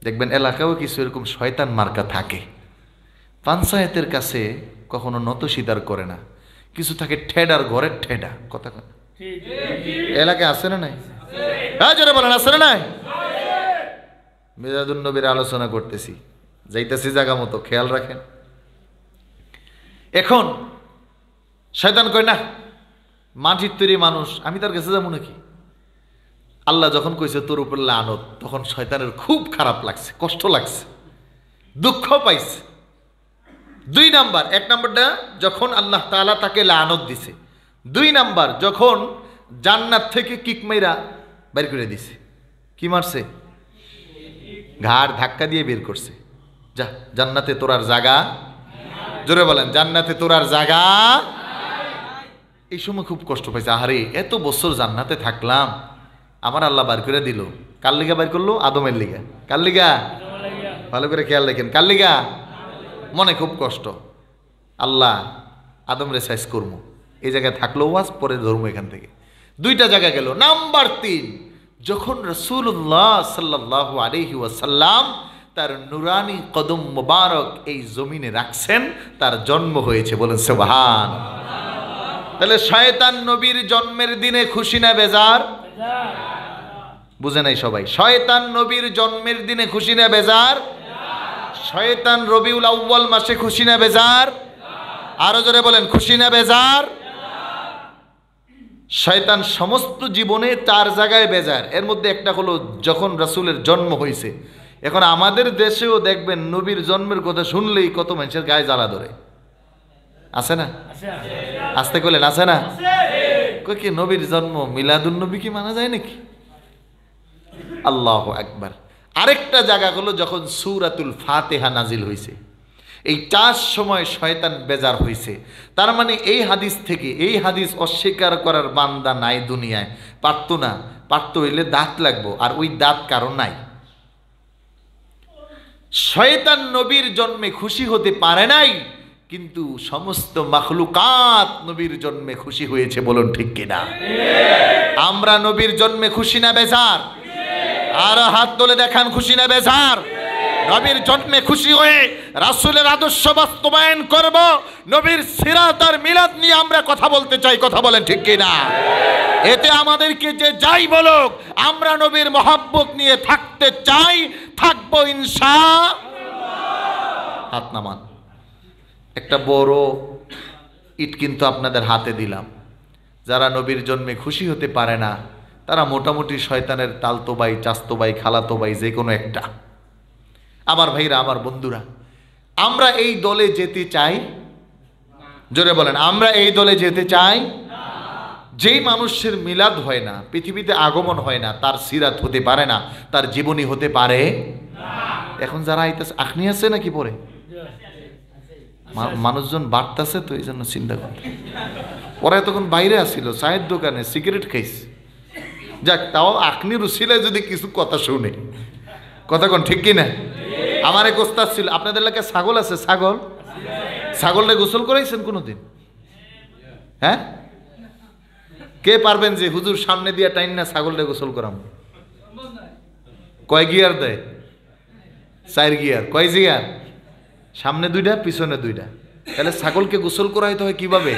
দেখবেন এলাকাও কিছু এরকম শয়তান মার্কা থাকে পঞ্চায়েতের কাছে কখনো নত স্বীকার করে না কিছু থাকে ঠেডার ঘরের ঠেডা কথা এলাকায় আছে না নাই হ্যাঁ জোরে বলেন আছে না নাই মেজাজুল নবীর আলোচনা করতেছি যাইতেছি জায়গা মতো খেয়াল রাখেন এখন শয়তান কয় না মাটির তৈরি মানুষ আমি তার কাছে যাবো নাকি আল্লাহ যখন কইছে তোর উপর লানত তখন শয়তানের খুব খারাপ লাগছে কষ্ট লাগছে দুঃখ পাইছে দুই নাম্বার এক নাম্বারটা যখন আল্লাহ তালা তাকে লানত দিছে দুই নাম্বার যখন জান্নাত থেকে কিক বের করে দিছে কি মারছে ঘাড় ধাক্কা দিয়ে বের করছে যা জান্নাতে তোরার জাগা জোরে বলেন জান্নাতে তোরার জাগা এই সময় খুব কষ্ট পাইছে আহারে এত বছর জান্নাতে থাকলাম আমার আল্লাহ বার করে দিল কার লিগা বার করলো আদমের লিগা কার লিগা ভালো করে খেয়াল রাখেন কার লিগা মনে খুব কষ্ট আল্লাহ আদম রে সাইজ এই জায়গায় থাকলো ওয়াজ পরে ধরবো এখান থেকে দুইটা জায়গা গেল নাম্বার তিন যখন রসুল্লাহ সাল্লাহ আলহি ওয়াসাল্লাম তার নুরানি কদম মোবারক এই জমিনে রাখছেন তার জন্ম হয়েছে বলেন সেবাহান তাহলে শয়তান নবীর জন্মের দিনে খুশি না বেজার বুঝে নাই সবাই শয়তান নবীর জন্মের দিনে খুশি না বেজার শয়তান রবিউল আউ্বল মাসে খুশি না বেজার আরো জোরে বলেন খুশি না বেজার শয়তান সমস্ত জীবনে চার জায়গায় বেজার এর মধ্যে একটা হলো যখন রাসুলের জন্ম হয়েছে এখন আমাদের দেশেও দেখবেন নবীর জন্মের কথা শুনলেই কত মানুষের গায়ে জ্বালা ধরে আছে না আসতে করলেন আছে না কি নবীর জন্ম মিলাদুল নবী কি মানা যায় নাকি আল্লাহ একবার আরেকটা জায়গা হলো যখন সুরাতুল ফাতেহা নাজিল হয়েছে এই চাষ সময় শয়তান বেজার হয়েছে তার মানে এই হাদিস থেকে এই হাদিস অস্বীকার করার বান্দা নাই দুনিয়ায় পারত না পারত হইলে দাঁত লাগবো আর ওই দাঁত কারো নাই শয়তান নবীর জন্মে খুশি হতে পারে নাই কিন্তু সমস্ত মাখলুকাত নবীর জন্মে খুশি হয়েছে বলুন ঠিক কিনা আমরা নবীর জন্মে খুশি না বেজার আর হাত তোলে দেখান খুশি না বেজার নবীর জন্মে খুশি হয়ে রাসুলের আদর্শ বাস্তবায়ন করব নবীর সিরাত আর মিলাদ নিয়ে আমরা কথা বলতে চাই কথা বলেন ঠিক কিনা এতে আমাদেরকে যে যাই বলুক আমরা নবীর মহাব্বত নিয়ে থাকতে চাই থাকবো ইনসা হাত নামান একটা বড় ইট কিন্তু আপনাদের হাতে দিলাম যারা নবীর জন্মে খুশি হতে পারে না তারা মোটামুটি শয়তানের তালতো বাই খালাতোবাই খালাতো বাই যে কোনো একটা আমার ভাইরা আমার বন্ধুরা আমরা এই দলে যেতে চাই জোরে বলেন আমরা এই দলে যেতে চাই যেই মানুষের মিলাদ হয় না পৃথিবীতে আগমন হয় না তার সিরাত হতে পারে না তার জীবনী হতে পারে এখন যারা আইতাছে আখনি আছে নাকি পরে মানুষজন বাড়তেছে তো এই জন্য চিন্তা করতে ওরা তখন বাইরে আসিল চায়ের দোকানে সিগারেট খাইস যাক তাও আখনি রুসিলে যদি কিছু কথা শুনে কথা কোন ঠিক কিনা আমার এক ওস্তাদ ছিল আপনাদের এলাকায় ছাগল আছে ছাগল ছাগলটা গোসল করেছেন কোনোদিন হ্যাঁ কে পারবেন যে হুজুর সামনে দিয়ে টাইম না ছাগলটা গোসল করাম কয় গিয়ার দেয় চার গিয়ার কয় গিয়ার সামনে দুইটা পিছনে দুইটা তাহলে ছাগলকে গোসল করাইতে হয় কিভাবে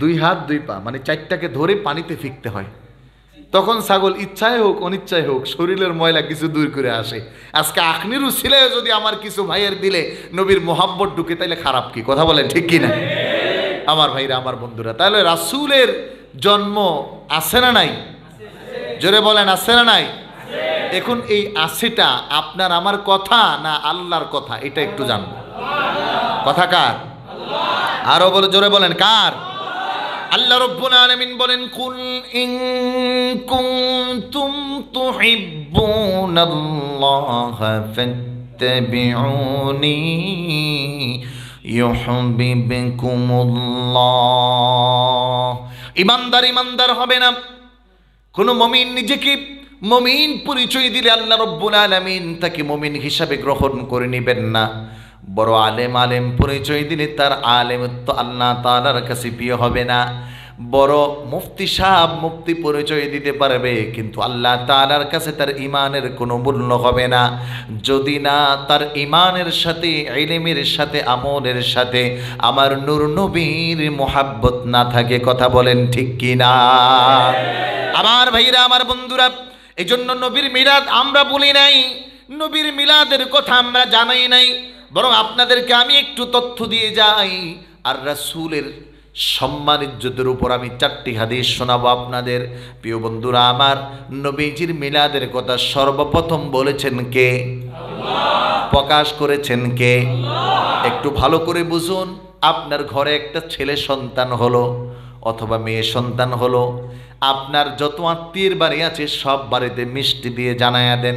দুই হাত দুই পা মানে চারটাকে ধরে পানিতে ফিকতে হয় তখন ছাগল ইচ্ছাই হোক অনিচ্ছাই হোক শরীরের ময়লা কিছু দূর করে আসে আজকে আখনিরু ছিলে যদি আমার কিছু ভাইয়ের দিলে নবীর মোহাব্বত ঢুকে তাইলে খারাপ কি কথা বলেন ঠিক কি না আমার ভাইরা আমার বন্ধুরা তাহলে রাসুলের জন্ম আছে না নাই জোরে বলেন আছে না নাই এখন এই আছেটা আপনার আমার কথা না আল্লাহর কথা এটা একটু জানবো কথা কার আরো বলে জোরে বলেন কার আল্লাহ রব্বুল আলামিন বলেন কুল ইন কুনতুম তুহিব্বুনাল্লাহ ফাত্তাবিউনি ইউহিব্বুকুমুল্লাহ ইমানদার ইমানদার হবে না কোনো মমিন নিজেকে মমিন পরিচয় দিলে আল্লাহ রব্বুল আলামিন তাকে মমিন হিসাবে গ্রহণ করে নেবেন না বড় আলেম আলেম পরিচয় দিলে তার আলেম তো আল্লাহ তালার কাছে প্রিয় হবে না বড় মুফতি সাহাব মুফতি পরিচয় দিতে পারবে কিন্তু আল্লাহ তালার কাছে তার ইমানের কোনো মূল্য হবে না যদি না তার ইমানের সাথে এলিমের সাথে আমলের সাথে আমার নূর নবীর মোহাব্বত না থাকে কথা বলেন ঠিক কি না আমার ভাইরা আমার বন্ধুরা এই জন্য নবীর মিলাদ আমরা বলি নাই নবীর মিলাদের কথা আমরা জানাই নাই বরং আপনাদেরকে আমি একটু তথ্য দিয়ে যাই আর রাসুলের সম্মান ইজ্জতের উপর আমি চারটি হাদিস শোনাবো আপনাদের প্রিয় বন্ধুরা আমার নবীজির মিলাদের কথা সর্বপ্রথম বলেছেন কে প্রকাশ করেছেন কে একটু ভালো করে বুঝুন আপনার ঘরে একটা ছেলে সন্তান হলো অথবা মেয়ে সন্তান হলো আপনার যত আত্মীয়ের বাড়ি আছে সব বাড়িতে মিষ্টি দিয়ে জানায়া দেন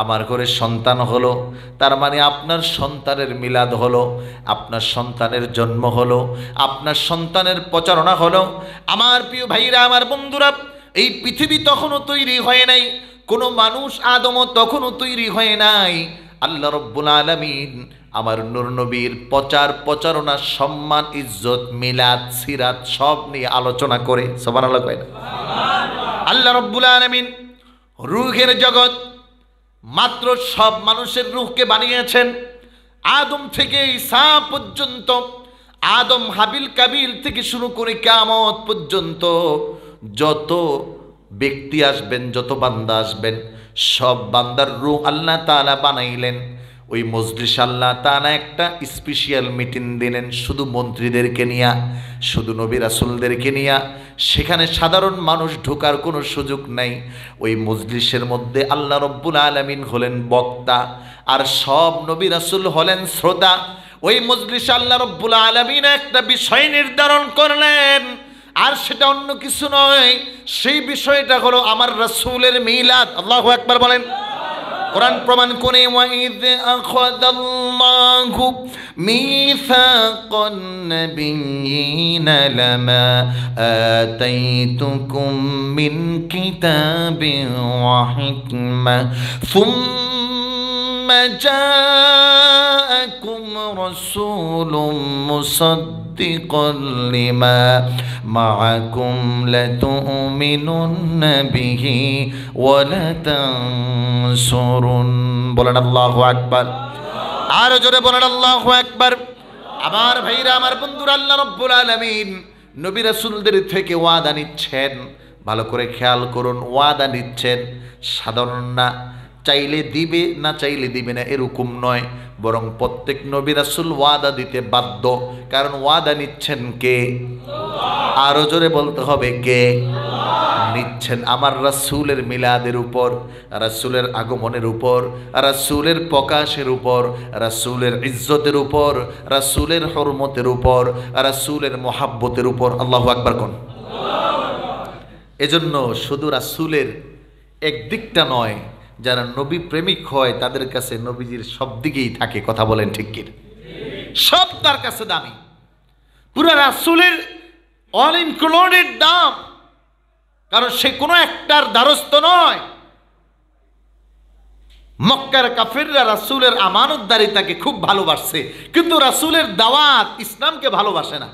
আমার ঘরে সন্তান হলো তার মানে আপনার সন্তানের মিলাদ হলো আপনার সন্তানের জন্ম হলো আপনার সন্তানের প্রচারণা হলো আমার প্রিয় ভাইরা আমার বন্ধুরা এই পৃথিবী তখনও তৈরি হয় নাই কোনো মানুষ আদমও তখনও তৈরি হয় নাই আল্লাহ রব্বুল আলমিন আমার নবীর প্রচার প্রচারণা সম্মান ইজ্জত মিলাদ সিরাত সব নিয়ে আলোচনা করে সবার আলোক আল্লাহ রব্বুল আলমিন রুহের জগৎ মাত্র সব মানুষের রুখকে বানিয়েছেন আদম থেকে ইসা পর্যন্ত আদম হাবিল কাবিল থেকে শুরু করে কামত পর্যন্ত যত ব্যক্তি আসবেন যত বান্দা আসবেন সব বান্দার রুহ আল্লাহ তালা বানাইলেন ওই মজলিস আল্লাহ তা না একটা স্পেশিয়াল মিটিং দিলেন শুধু মন্ত্রীদেরকে নিয়া শুধু নবী রাসুলদেরকে নিয়া সেখানে সাধারণ মানুষ ঢোকার কোনো সুযোগ নাই ওই মজলিসের মধ্যে আল্লাহ রব্বুল আলমিন হলেন বক্তা আর সব নবী রাসুল হলেন শ্রোতা ওই মজলিস আল্লাহ রব্বুল আলমিন একটা বিষয় নির্ধারণ করলেন আর সেটা অন্য কিছু নয় সেই বিষয়টা হলো আমার রসুলের মিলাদ আল্লাহ একবার বলেন قرآن پرمان کرے وَإِذْ أَخَذَ اللَّهُ مِيثَاقَ النَّبِيِّينَ لَمَا آتَيْتُكُم مِّن كِتَابٍ وَحِكْمَةٍ ثُمَّ جَاءَكُمْ رسول مصدقا لما معكم لتؤمنن به ولتنصرن বলেন আল্লাহু আকবার আর জোরে বলেন আল্লাহু আকবার আমার ভাইরা আমার বন্ধুরা আল্লাহ রব্বুল আলামিন নবী রাসূলদের থেকে ওয়াদা নিচ্ছেন ভালো করে খেয়াল করুন ওয়াদা নিচ্ছেন সাধারণ না চাইলে দিবে না চাইলে দিবে না এরকম নয় বরং প্রত্যেক নবী রাসুল ওয়াদা দিতে বাধ্য কারণ ওয়াদা নিচ্ছেন কে আরো জোরে বলতে হবে কে নিচ্ছেন আমার রাসুলের মিলাদের উপর রাসুলের আগমনের উপর রাসুলের প্রকাশের উপর রাসুলের ইজ্জতের উপর রাসুলের হরমতের উপর রাসুলের মহাব্বতের উপর আল্লাহ আকবর কোন এজন্য শুধু রাসুলের একদিকটা নয় যারা নবী প্রেমিক হয় তাদের কাছে নবীজির সব দিকেই থাকে কথা বলেন ঠিক কি সব তার কাছে দামি পুরা রাসুলের অল ইনক্লুডেড দাম কারণ সে কোনো একটার দ্বারস্থ নয় মক্কার কাফিররা রাসুলের আমানতদারিতাকে খুব ভালোবাসছে কিন্তু রাসুলের দাওয়াত ইসলামকে ভালোবাসে না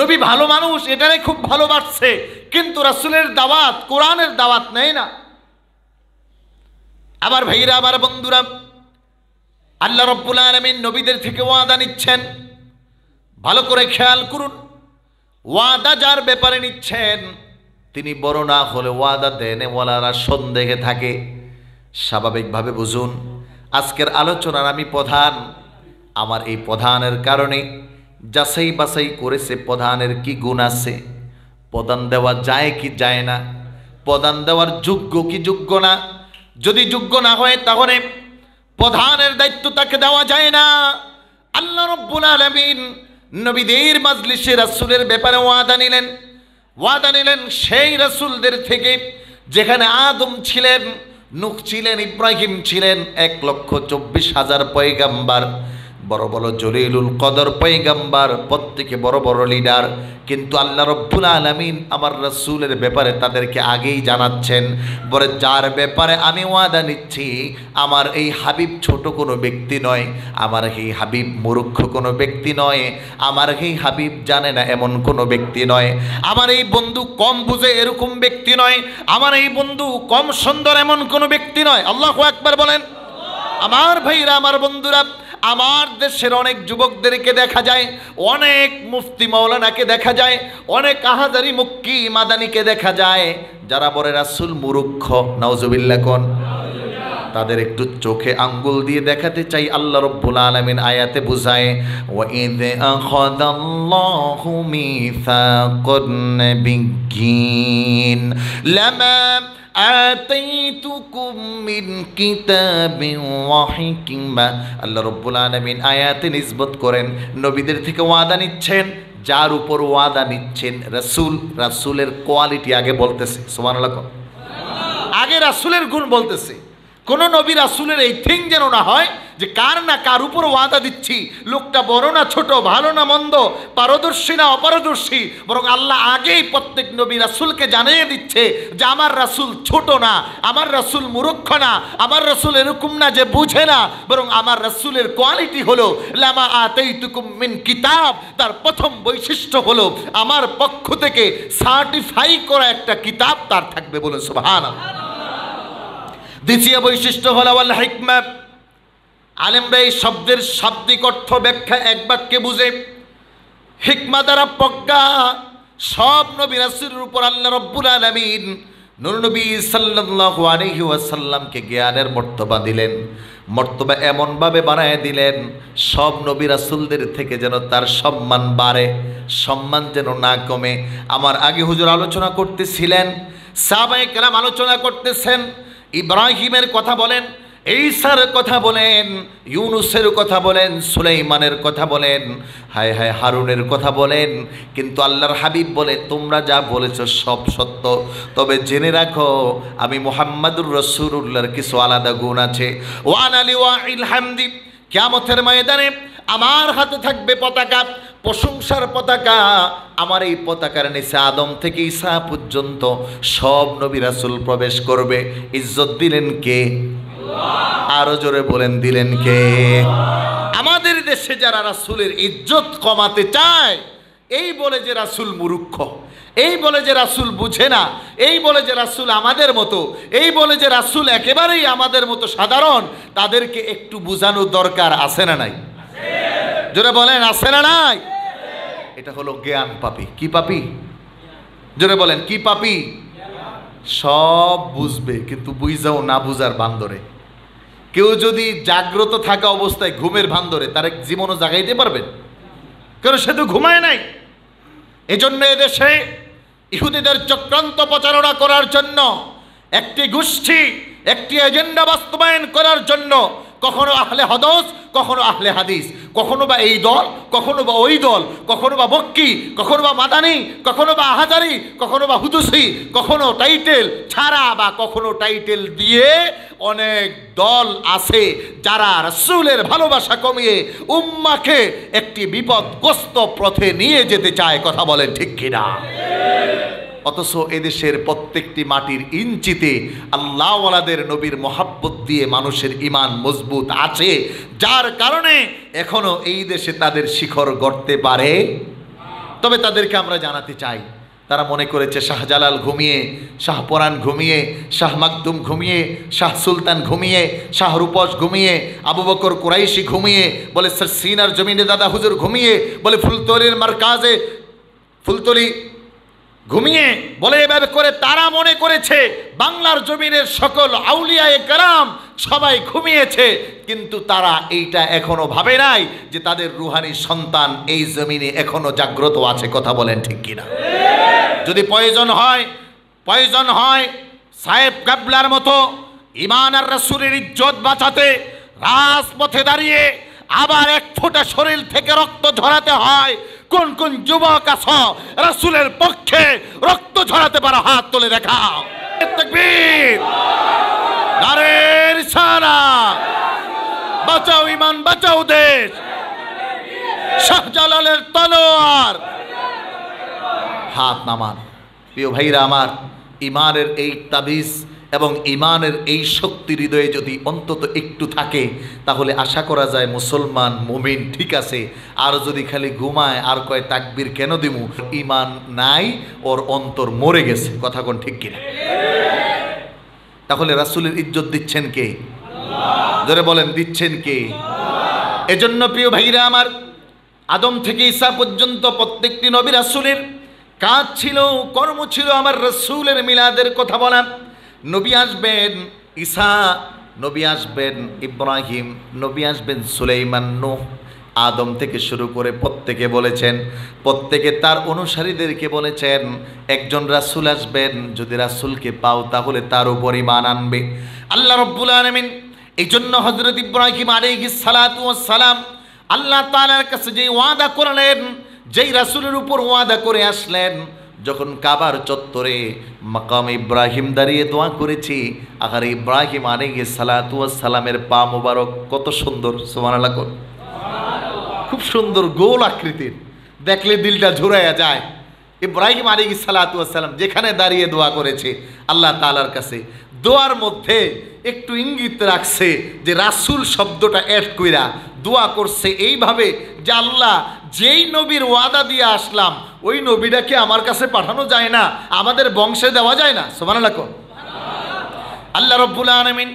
নবী ভালো মানুষ এটারে খুব ভালোবাসছে কিন্তু রাসুলের দাওয়াত কোরআনের দাওয়াত নেয় না আবার ভাইরা আমার বন্ধুরা আল্লাহ রব্বুল আলমিন নবীদের থেকে ওয়াদা নিচ্ছেন ভালো করে খেয়াল করুন ওয়াদা যার ব্যাপারে নিচ্ছেন তিনি বড় না হলে ওয়াদা দেনেওয়ালারা সন্দেহে থাকে স্বাভাবিকভাবে বুঝুন আজকের আলোচনার আমি প্রধান আমার এই প্রধানের কারণে যাচাই বাছাই করেছে প্রধানের কি গুণ আছে প্রদান দেওয়া যায় কি যায় না প্রদান দেওয়ার যোগ্য কি যোগ্য না যদি যোগ্য না হয় তাহলে প্রধানের দায়িত্ব তাকে দেওয়া যায় না আল্লাহ রব্বুল আলমিন নবীদের মাজলিসে রাসুলের ব্যাপারে ওয়াদা নিলেন ওয়াদা নিলেন সেই রাসুলদের থেকে যেখানে আদম ছিলেন নুখ ছিলেন ইব্রাহিম ছিলেন এক লক্ষ চব্বিশ হাজার পয়গাম্বার বড় বড় জলিলুল কদর পৈগাম্বার প্রত্যেকে বড় বড় লিডার কিন্তু আল্লাহ রব্বুল আলমিন আমার রসুলের ব্যাপারে তাদেরকে আগেই জানাচ্ছেন বলে যার ব্যাপারে আমি ওয়াদা নিচ্ছি আমার এই হাবিব ছোট কোনো ব্যক্তি নয় আমার এই হাবিব মূর্খ কোনো ব্যক্তি নয় আমার এই হাবিব জানে না এমন কোনো ব্যক্তি নয় আমার এই বন্ধু কম বুঝে এরকম ব্যক্তি নয় আমার এই বন্ধু কম সুন্দর এমন কোনো ব্যক্তি নয় আল্লাহ একবার বলেন আমার ভাইরা আমার বন্ধুরা আমার দেশের অনেক যুবকদেরকে দেখা যায় অনেক মুফতি মৌলানাকে দেখা যায় অনেক আহাজারি মুক্কি মাদানিকে দেখা যায় যারা বলে রাসুল মুরুক্ষ নওজবিল্লা কন তাদের একটু চোখে আঙ্গুল দিয়ে দেখাতে চাই আল্লাহ রব্বুল আলমিন আয়াতে বুঝায় আতাইতুকুম মিন কিতাবিন ওয়া হিকমা আল্লাহ রাব্বুল আলামিন আয়াতে নিজবত করেন নবীদের থেকে ওয়াদা নিচ্ছেন যার উপর ওয়াদা নিচ্ছেন রাসূল রাসূলের কোয়ালিটি আগে বলতেছে সুবহানাল্লাহ আগে রাসূলের গুণ বলতেছে কোন নবী রাসূলের এই থিং যেন না হয় যে কার না কার উপর ওয়াদা দিচ্ছি লোকটা বড় না ছোট ভালো না মন্দ পারদর্শী না অপারদর্শী বরং আল্লাহ আগেই প্রত্যেক নবী রাসুলকে জানিয়ে দিচ্ছে যে আমার রাসুল ছোট না আমার রাসুল মুরক্ষ না আমার রাসুল এরকম না যে বুঝে না বরং আমার রাসুলের কোয়ালিটি হলো লামা আতেই তুকুম মিন কিতাব তার প্রথম বৈশিষ্ট্য হলো আমার পক্ষ থেকে সার্টিফাই করা একটা কিতাব তার থাকবে বলে সুবহানাল্লাহ দ্বিতীয় বৈশিষ্ট্য হলো আল হিকমা আলেমরা এই শব্দের শাব্দিক অর্থ ব্যাখ্যা এক বাক্যে বুঝে হিকমা দ্বারা প্রজ্ঞা সব নবী রাসুলের উপর আল্লাহ রব্বুল আলমিন নবী সাল্লাহ আলহি ওয়াসাল্লামকে জ্ঞানের মর্তবা দিলেন মর্তবা এমনভাবে বানায় দিলেন সব নবী রাসুলদের থেকে যেন তার সম্মান বাড়ে সম্মান যেন না কমে আমার আগে হুজুর আলোচনা করতেছিলেন সাবায় কেরাম আলোচনা করতেছেন ইব্রাহিমের কথা বলেন ঈসার কথা বলেন ইউনুসের কথা বলেন সুলাইমানের কথা বলেন হায় হায় হারুনের কথা বলেন কিন্তু আল্লাহর হাবিব বলে তোমরা যা বলেছ সব সত্য তবে জেনে রাখো আমি মোহাম্মদুর রসুরুল্লাহর কিছু আলাদা গুণ আছে ওয়ান আলী ওয়াইল হামদি কেয়ামতের ময়দানে আমার হাতে থাকবে পতাকা প্রশংসার পতাকা আমার এই পতাকার নিচে আদম থেকে ঈসা পর্যন্ত সব নবী রাসুল প্রবেশ করবে ইজ্জত দিলেন কে আরো জোরে বলেন দিলেন কে আমাদের দেশে যারা রাসুলের ইজ্জত কমাতে চায় এই বলে যে রাসুল মুরুক্ষ এই বলে যে রাসুল বুঝে না এই বলে যে রাসুল আমাদের মতো এই বলে যে রাসুল একেবারেই আমাদের মতো সাধারণ তাদেরকে একটু বুঝানো দরকার আছে না নাই জোরে বলেন আছে না নাই এটা হলো জ্ঞান পাপি কি পাপি জোরে বলেন কি পাপি সব বুঝবে কিন্তু বুঝাও না বুঝার বান্দরে কেউ যদি জাগ্রত থাকা অবস্থায় ঘুমের ভান ধরে তার এক জীবনও জাগাইতে পারবেন কারণ সে তো ঘুমায় নাই এজন্য এদেশে ইহুদিদের চক্রান্ত প্রচারণা করার জন্য একটি গোষ্ঠী একটি এজেন্ডা বাস্তবায়ন করার জন্য কখনো আহলে হদস কখনো আহলে হাদিস কখনো বা এই দল কখনো বা ওই দল কখনো বা বক্কি কখনো বা মাদানি কখনো বা আহাজারি কখনো বা হুদুসি কখনো টাইটেল ছাড়া বা কখনো টাইটেল দিয়ে অনেক দল আছে যারা রসুলের ভালোবাসা কমিয়ে উম্মাকে একটি বিপদগ্রস্ত পথে নিয়ে যেতে চায় কথা বলেন ঠিক কিনা অথচ এদেশের প্রত্যেকটি মাটির ইঞ্চিতে আল্লাহওয়ালাদের নবীর মোহাব্বত দিয়ে মানুষের ইমান মজবুত আছে যার কারণে এখনও এই দেশে তাদের শিখর গড়তে পারে তবে তাদেরকে আমরা জানাতে চাই তারা মনে করেছে শাহজালাল ঘুমিয়ে শাহ পরান ঘুমিয়ে শাহ মাকদুম ঘুমিয়ে শাহ সুলতান ঘুমিয়ে শাহ রূপস ঘুমিয়ে আবু বকর কুরাইশি ঘুমিয়ে বলে সিনার জমিনে দাদা হুজুর ঘুমিয়ে বলে ফুলতলির কাজে ফুলতলি ঘুমিয়ে বলে এভাবে করে তারা মনে করেছে বাংলার জমিনের সকল আউলিয়ায় কারাম সবাই ঘুমিয়েছে কিন্তু তারা এইটা এখনো ভাবে নাই যে তাদের রুহানি সন্তান এই জমিনে এখনো জাগ্রত আছে কথা বলেন ঠিক কিনা যদি প্রয়োজন হয় প্রয়োজন হয় সাহেব কাবলার মতো ইমান আর রসুরের ইজ্জত বাঁচাতে রাজপথে দাঁড়িয়ে আবার এক ফোঁটা শরীর থেকে রক্ত ঝরাতে হয় কোন কোন যুবক আস রাসুলের পক্ষে রক্ত ঝরাতে পারো হাত তুলে দেখাও নারের বাঁচাও ইমান বাঁচাও দেশ শাহজালালের তলোয়ার হাত নামান প্রিয় ভাইরা আমার ইমানের এই তাবিজ এবং ইমানের এই শক্তি হৃদয়ে যদি অন্তত একটু থাকে তাহলে আশা করা যায় মুসলমান মুমিন ঠিক আছে আর যদি খালি ঘুমায় আর কয় তাকবির কেন দিমু ইমান নাই ওর অন্তর মরে গেছে কথা কোন ঠিক কিনা তাহলে রাসুলের ইজ্জত দিচ্ছেন কে ধরে বলেন দিচ্ছেন কে এজন্য প্রিয় ভাইরা আমার আদম থেকে ঈশা পর্যন্ত প্রত্যেকটি নবী রাসুলের কাজ ছিল কর্ম ছিল আমার রসুলের মিলাদের কথা বলা নবী আসবেন ঈসা নবী আসবেন ইব্রাহিম নবী আসবেন সুলেইমান নুহ আদম থেকে শুরু করে প্রত্যেকে বলেছেন প্রত্যেকে তার অনুসারীদেরকে বলেছেন একজন রাসুল আসবেন যদি রাসুলকে পাও তাহলে তার উপর ইমান আনবে আল্লাহ রব্বুল আলমিন এই জন্য হজরত ইব্রাহিম আলী সালাম আল্লাহ তালার কাছে যেই ওয়াদা করলেন যেই রাসুলের উপর ওয়াদা করে আসলেন যখন কাবার চত্বরে মাকাম ইব্রাহিম দাঁড়িয়ে দোয়া করেছি আর ইব্রাহিম আনে গিয়ে সালামের পা মোবারক কত সুন্দর সোমানালা কর খুব সুন্দর গোল আকৃতির দেখলে দিলটা ঝুরাইয়া যায় ইব্রাহিম আলী সালাতাম যেখানে দাঁড়িয়ে দোয়া করেছে আল্লাহ তালার কাছে দোয়ার মধ্যে একটু ইঙ্গিত রাখছে যে রাসুল শব্দটা অ্যাড কইরা দোয়া করছে এইভাবে যে আল্লাহ যেই নবীর ওয়াদা দিয়ে আসলাম ওই নবীটাকে আমার কাছে পাঠানো যায় না আমাদের বংশে দেওয়া যায় না সোমান আল্লাহ রব্বুল আলমিন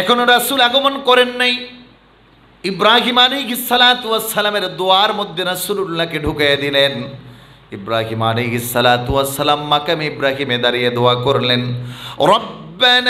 এখনও রাসুল আগমন করেন নাই ইব্রাহিম আলী সালাতামের দোয়ার মধ্যে রাসুল্লাহকে ঢুকিয়ে দিলেন ইব্রাহিম আলী সালাতাম মাকাম ইব্রাহিমে দাঁড়িয়ে দোয়া করলেন রব্বেন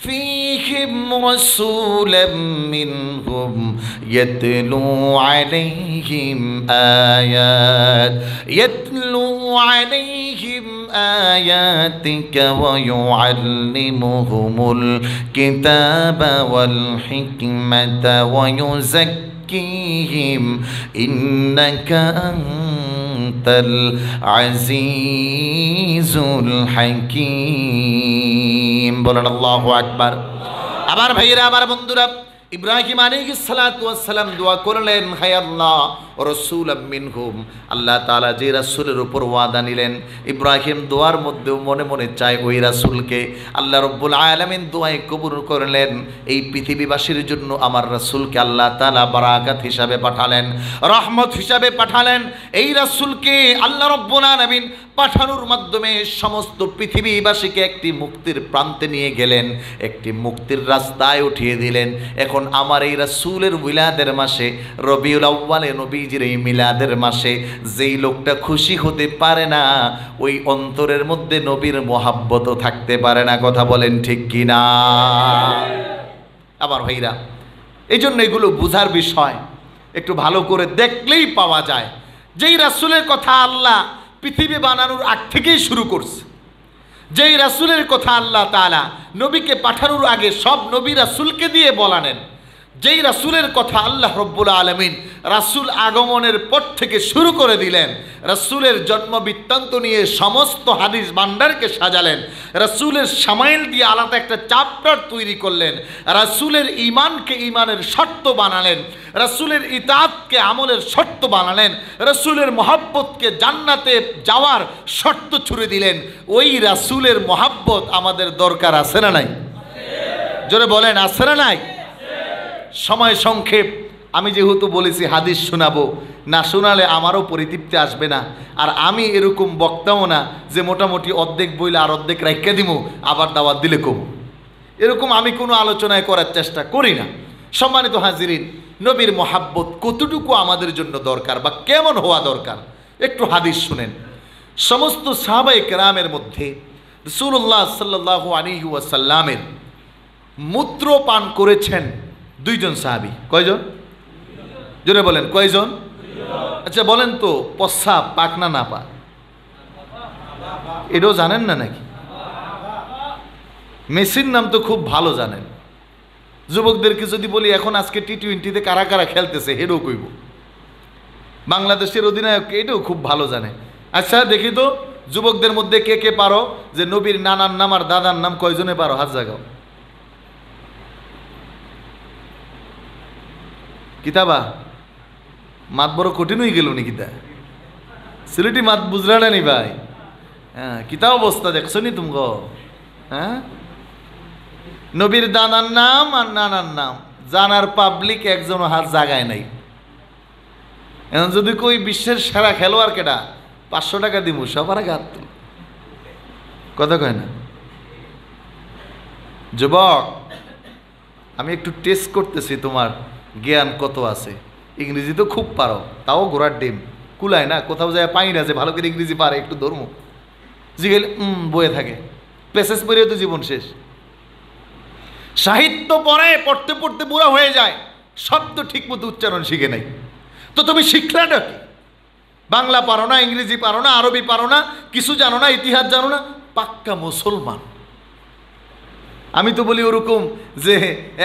فيهم رسولا منهم يتلو عليهم آيات يتلو عليهم آياتك ويعلمهم الكتاب والحكمة ويزكي تزكيهم إنك أنت العزيز الحكيم বলেন الله أكبر আবার ভাইয়েরা আবার বন্ধুরা ইব্রাহিম আলী সালাম দোয়া করলেন হায় আল্লাহ রসুল হুম আল্লাহ তালা যে রাসুলের উপর ওয়াদা নিলেন ইব্রাহিম দোয়ার মধ্যেও মনে মনে চায় ওই রাসুলকে আল্লাহ রব্বুল আলমিন দোয়ায় কবুর করলেন এই পৃথিবীবাসীর জন্য আমার রাসুলকে আল্লাহ তালা বারাকাত হিসাবে পাঠালেন রহমত হিসাবে পাঠালেন এই রাসুলকে আল্লাহ রব্বুল আলমিন পাঠানোর মাধ্যমে সমস্ত পৃথিবীবাসীকে একটি মুক্তির প্রান্তে নিয়ে গেলেন একটি মুক্তির রাস্তায় উঠিয়ে দিলেন এখন আমার এই রাসুলের উইলাদের মাসে রবিউল আউ্বালে নবী নবীজির এই মিলাদের মাসে যেই লোকটা খুশি হতে পারে না ওই অন্তরের মধ্যে নবীর মোহাব্বতও থাকতে পারে না কথা বলেন ঠিক কি না আমার ভাইরা এই জন্য এগুলো বুঝার বিষয় একটু ভালো করে দেখলেই পাওয়া যায় যেই রাসুলের কথা আল্লাহ পৃথিবী বানানোর আগ থেকেই শুরু করছে যেই রাসুলের কথা আল্লাহ তালা নবীকে পাঠানোর আগে সব নবী রাসুলকে দিয়ে বলানেন যেই রাসুলের কথা আল্লাহ রব্বুল আলমিন রাসুল আগমনের পর থেকে শুরু করে দিলেন রাসুলের জন্ম বৃত্তান্ত নিয়ে সমস্ত হাদিস বান্ডারকে সাজালেন রাসুলের সামাইল দিয়ে আলাদা একটা চাপটার তৈরি করলেন রাসুলের ইমানকে ইমানের শর্ত বানালেন রাসুলের ইতাতকে আমলের শর্ত বানালেন রাসুলের মহাব্বতকে জান্নাতে যাওয়ার শর্ত ছুড়ে দিলেন ওই রাসুলের মহাব্বত আমাদের দরকার আছে না নাই জোরে বলেন আছে না নাই সময় সংক্ষেপ আমি যেহেতু বলেছি হাদিস শোনাবো না শোনালে আমারও পরিতৃপ্তি আসবে না আর আমি এরকম বক্তাও না যে মোটামুটি অর্ধেক বইলে আর অর্ধেক রাখিয়ে দিব আবার দাওয়াত দিলে কম এরকম আমি কোনো আলোচনায় করার চেষ্টা করি না সম্মানিত হাজিরিন নবীর মহাব্বত কতটুকু আমাদের জন্য দরকার বা কেমন হওয়া দরকার একটু হাদিস শুনেন সমস্ত সাহাবাই রামের মধ্যে রসুল্লাহ সাল্লাহ আলিহাসাল্লামের মূত্র পান করেছেন দুইজন সাহাবি কয়জন জোরে বলেন কয়জন আচ্ছা বলেন তো পশ্চাপ পাক না না পাক এটাও জানেন না নাকি মেসির নাম তো খুব ভালো জানেন যুবকদেরকে যদি বলি এখন আজকে টি টোয়েন্টিতে কারা কারা খেলতেছে হেডও কইব বাংলাদেশের অধিনায়ক এটাও খুব ভালো জানে আচ্ছা দেখি তো যুবকদের মধ্যে কে কে পারো যে নবীর নানার নাম আর দাদার নাম কয়জনে পারো হাত জাগাও কিতাবা মাত বড় কঠিন হয়ে গেল নাকি তা সিলেটি মাত বুঝলা না নি ভাই হ্যাঁ কিতা অবস্থা দেখছো নি তুমি হ্যাঁ নবীর দানার নাম আর নানার নাম জানার পাবলিক একজন হাত জাগায় নাই এখন যদি কই বিশ্বের সেরা খেলোয়াড় কেটা পাঁচশো টাকা দিব সবার আগে হাত কথা কয় না যুবক আমি একটু টেস্ট করতেছি তোমার জ্ঞান কত আছে ইংরেজি তো খুব পারো তাও গোড়ার ডিম কুলায় না কোথাও যায় পাই না যে ভালো করে ইংরেজি পারে একটু ধর্ম জিগেলে বয়ে থাকে পেসেস পড়েও তো জীবন শেষ সাহিত্য পড়ে পড়তে পড়তে বুড়া হয়ে যায় শব্দ ঠিকমতো উচ্চারণ শিখে নেই তো তুমি শিখলাটা কি বাংলা পারো না ইংরেজি পারো না আরবি পারো না কিছু জানো না ইতিহাস জানো না পাক্কা মুসলমান আমি তো বলি ওরকম যে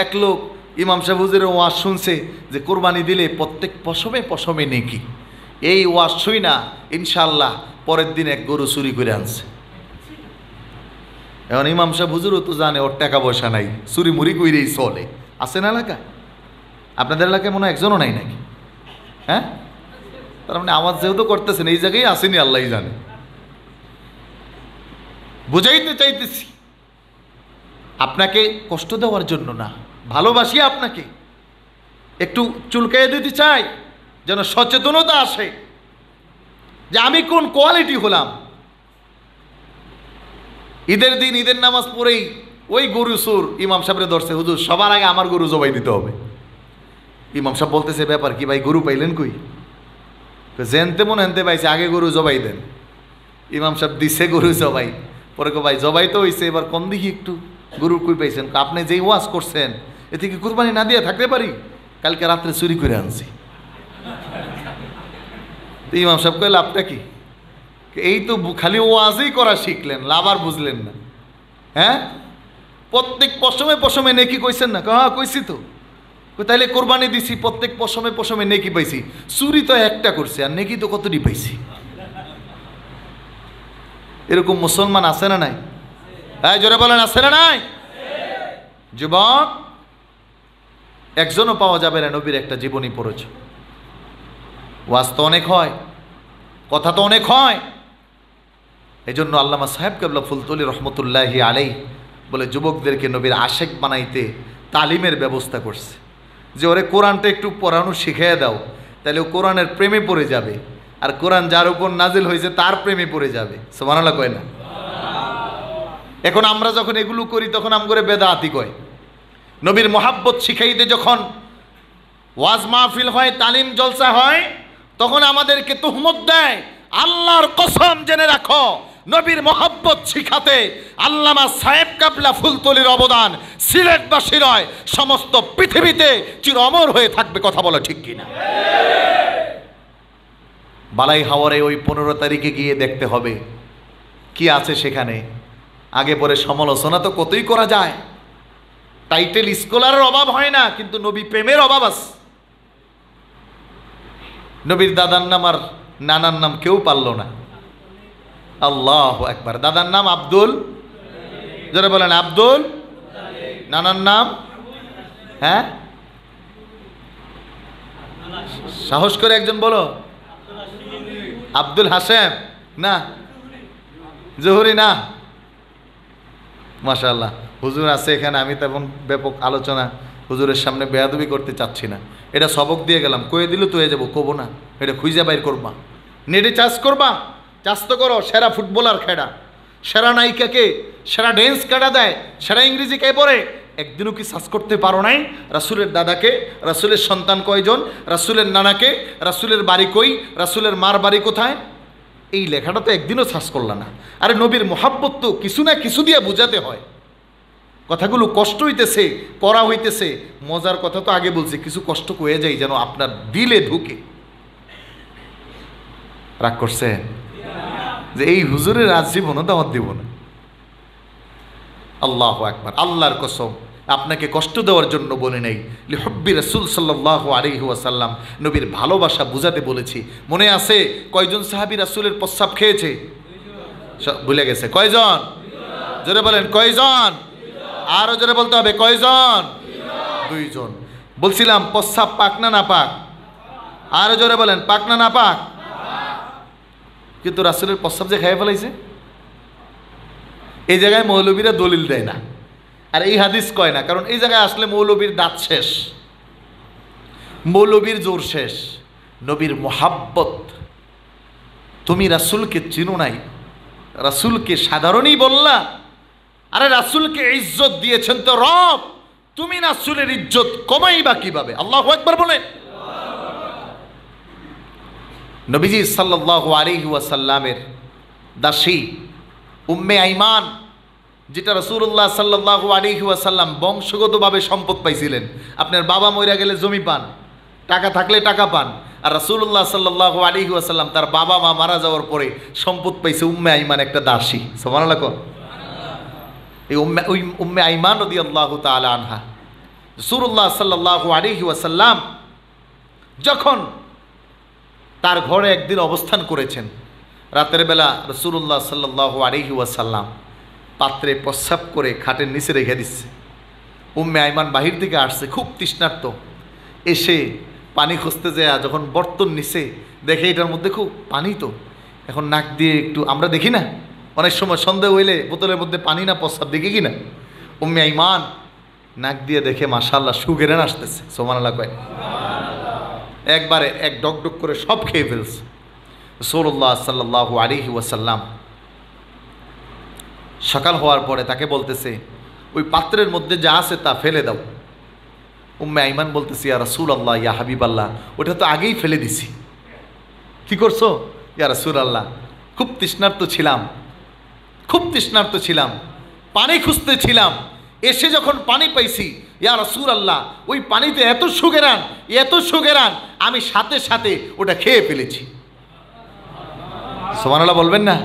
এক লোক ইমাম সাহুজের ওয়াজ শুনছে যে কোরবানি দিলে প্রত্যেক পশমে পশমে নেকি এই ওয়াজ শুই না ইনশাল্লাহ পরের দিন এক গরু চুরি করে আনছে এখন ইমাম সাহেব হুজুরও তো জানে ওর টাকা পয়সা নাই চুরি মুড়ি কইরেই চলে আসে না এলাকায় আপনাদের এলাকায় মনে হয় একজনও নাই নাকি হ্যাঁ তার মানে আমার যেহেতু করতেছেন এই জায়গায় আসেনি আল্লাহ জানে বুঝাইতে চাইতেছি আপনাকে কষ্ট দেওয়ার জন্য না ভালোবাসি আপনাকে একটু চুলকাইয়ে দিতে চাই যেন সচেতনতা আসে যে আমি কোন কোয়ালিটি হলাম ঈদের দিন ঈদের নামাজ পড়েই ওই গরু সুর ইমাম সাহেবের ধরছে হুজুর সবার আগে আমার গরু জবাই দিতে হবে ইমাম সাহেব বলতেছে ব্যাপার কি ভাই গরু পাইলেন কই জেনতে মনে হেনতে পাইছে আগে গরু জবাই দেন ইমাম সাহেব দিছে গরু জবাই পরে ভাই জবাই তো হইছে এবার কম দেখি একটু গরু কই পাইছেন আপনি যেই ওয়াজ করছেন এতে কি কুরবানি না দিয়ে থাকতে পারি কালকে রাত্রে চুরি করে আনছি ইমাম সব করে লাভটা কি এই তো খালি আজই করা শিখলেন লাভ আর বুঝলেন না হ্যাঁ প্রত্যেক পশমে পশমে নেকি কইছেন না হ্যাঁ কইছি তো তাইলে কোরবানি দিছি প্রত্যেক পশমে পশমে নেকি পাইছি চুরি তো একটা করছে আর নেকি তো কতটি পাইছি এরকম মুসলমান আছে না নাই হ্যাঁ জোরে বলেন আছে না নাই যুবক একজনও পাওয়া যাবে না নবীর একটা জীবনী পড়েছে ওয়াজ তো অনেক হয় কথা তো অনেক হয় এই জন্য আল্লামা সাহেব কেবলা ফুলতলি রহমতুল্লাহি আলাই বলে যুবকদেরকে নবীর আশেক বানাইতে তালিমের ব্যবস্থা করছে যে ওরে কোরআনটা একটু পড়ানো শিখিয়ে দাও তাহলে ও কোরআনের প্রেমে পড়ে যাবে আর কোরআন যার উপর নাজিল হয়েছে তার প্রেমে পড়ে যাবে সোমানাল্লাহ কয় না এখন আমরা যখন এগুলো করি তখন আম করে আতি কয় নবীর মোহাব্বত শিখাইতে যখন ওয়াজ মাহফিল হয় তালিম জলসা হয় তখন আমাদেরকে তুহমত দেয় আল্লাহর কসম জেনে রাখো নবীর মোহাব্বত শিখাতে আল্লামা সাহেব কাবলা ফুলতলির অবদান সিলেটবাসী নয় সমস্ত পৃথিবীতে চির অমর হয়ে থাকবে কথা বলা ঠিক কিনা বালাই হাওয়ারে ওই পনেরো তারিখে গিয়ে দেখতে হবে কি আছে সেখানে আগে পরে সমালোচনা তো কতই করা যায় টাইটেল স্কলারের অভাব হয় না কিন্তু নবী প্রেমের অভাব আছে নবীর দাদার নাম আর নানার নাম কেউ পারল না আল্লাহ একবার দাদার নাম আব্দুল যারা বলেন আব্দুল নানার নাম হ্যাঁ সাহস করে একজন বলো আব্দুল হাসেম না জহুরি না মাশাল্লাহ হুজুর আছে এখানে আমি তেমন ব্যাপক আলোচনা হুজুরের সামনে বেয়াদবি করতে চাচ্ছি না এটা সবক দিয়ে গেলাম কয়ে দিলে তো হয়ে যাবো কবো না এটা খুঁজে বাইর করবা নেটে চাষ করবা চাষ তো করো সেরা ফুটবলার খেড়া সেরা নায়িকাকে সেরা ডেন্স কাটা দেয় সেরা ইংরেজি কে পড়ে একদিনও কি সার্চ করতে পারো নাই রাসুলের দাদাকে রাসুলের সন্তান কয়জন রাসুলের নানাকে রাসুলের বাড়ি কই রাসুলের মার বাড়ি কোথায় এই লেখাটা তো একদিনও শ্বাস করল না আরে নবীর মোহাব্বত তো কিছু না কিছু দিয়ে বোঝাতে হয় কথাগুলো কষ্ট হইতেছে করা হইতেছে মজার কথা তো আগে বলছে কিছু কষ্ট কয়ে যায় যেন আপনার দিলে ঢুকে রাগ করছেন যে এই হুজুরের আজ জীবনও দাওয়াত দিব না আল্লাহ একবার আল্লাহর কসম আপনাকে কষ্ট দেওয়ার জন্য বলে নেই লিহব্বি রসুল সাল্লাহ আলহি ওয়াসাল্লাম নবীর ভালোবাসা বুঝাতে বলেছি মনে আছে কয়জন সাহাবি রাসুলের প্রস্তাব খেয়েছে ভুলে গেছে কয়জন জোরে বলেন কয়জন আরও জোরে বলতে হবে কয়জন দুইজন বলছিলাম প্রস্তাব পাক না না পাক আরও জোরে বলেন পাক না না পাক কিন্তু রাসুলের প্রস্তাব যে খেয়ে ফেলাইছে এই জায়গায় মৌলবীরা দলিল দেয় না আর এই হাদিস কয় না কারণ এই জায়গায় আসলে মৌলবীর দাঁত শেষ মৌলবীর জোর শেষ নবীর মোহাব্বত তুমি রাসুলকে চিনো নাই রাসুলকে সাধারণই বললা আরে রাসুলকে ইজ্জত দিয়েছেন তো রব তুমি রাসুলের ইজ্জত কমাই বা কিভাবে আল্লাহ একবার বলে নবীজি সাল্লাহ আলিহাসাল্লামের দাসী উম্মে আইমান যেটা রসুল্লাহ সাল্লাহ আলিহাসাল্লাম বংশগতভাবে সম্পদ পাইছিলেন আপনার বাবা মইরা গেলে জমি পান টাকা থাকলে টাকা পান আর রসুল্লাহ সাল্লাহ আলিহাসাল্লাম তার বাবা মা মারা যাওয়ার পরে সম্পদ পাইছে উম্মে আইমান একটা দাসী সমান এই উম্মে উম্মে আইমান রদি আল্লাহ তালা আনহা রসুল্লাহ সাল্লাহ আলিহাসাল্লাম যখন তার ঘরে একদিন অবস্থান করেছেন রাতের বেলা রসুল্লাহ সাল্লাহ আলিহাসাল্লাম পাত্রে প্রস্রাব করে খাটের নিচে রেখে দিচ্ছে উম্মে আইমান বাহির দিকে আসছে খুব তৃষ্ণার্ত এসে পানি খুঁজতে যায় যখন বর্তন নিচে দেখে এটার মধ্যে খুব পানি তো এখন নাক দিয়ে একটু আমরা দেখি না অনেক সময় সন্দেহ হইলে বোতলের মধ্যে পানি না প্রস্রাব দেখি কি না উম্মে আইমান নাক দিয়ে দেখে মাশাল্লাহ সুগেরেন আসতেছে সোমানাল্লাহ কয় একবারে এক ডক ডক করে সব খেয়ে ফেলছে সৌরল্লাহ সাল্লাহ আলিহি ওয়াসাল্লাম সকাল হওয়ার পরে তাকে বলতেছে ওই পাত্রের মধ্যে যা আছে তা ফেলে দাও উম্মে আইমান বলতেছি ইয়া রাসুল আল্লাহ ইয়া হাবিব আল্লাহ ওটা তো আগেই ফেলে দিছি কি করছো ইয়া রাসুল আল্লাহ খুব তৃষ্ণার্ত ছিলাম খুব তৃষ্ণার্ত ছিলাম পানি খুঁজতে ছিলাম এসে যখন পানি পাইছি ইয়া রাসুল আল্লাহ ওই পানিতে এত সুগেরান এত সুগেরান আমি সাথে সাথে ওটা খেয়ে ফেলেছি সোমানাল্লাহ বলবেন না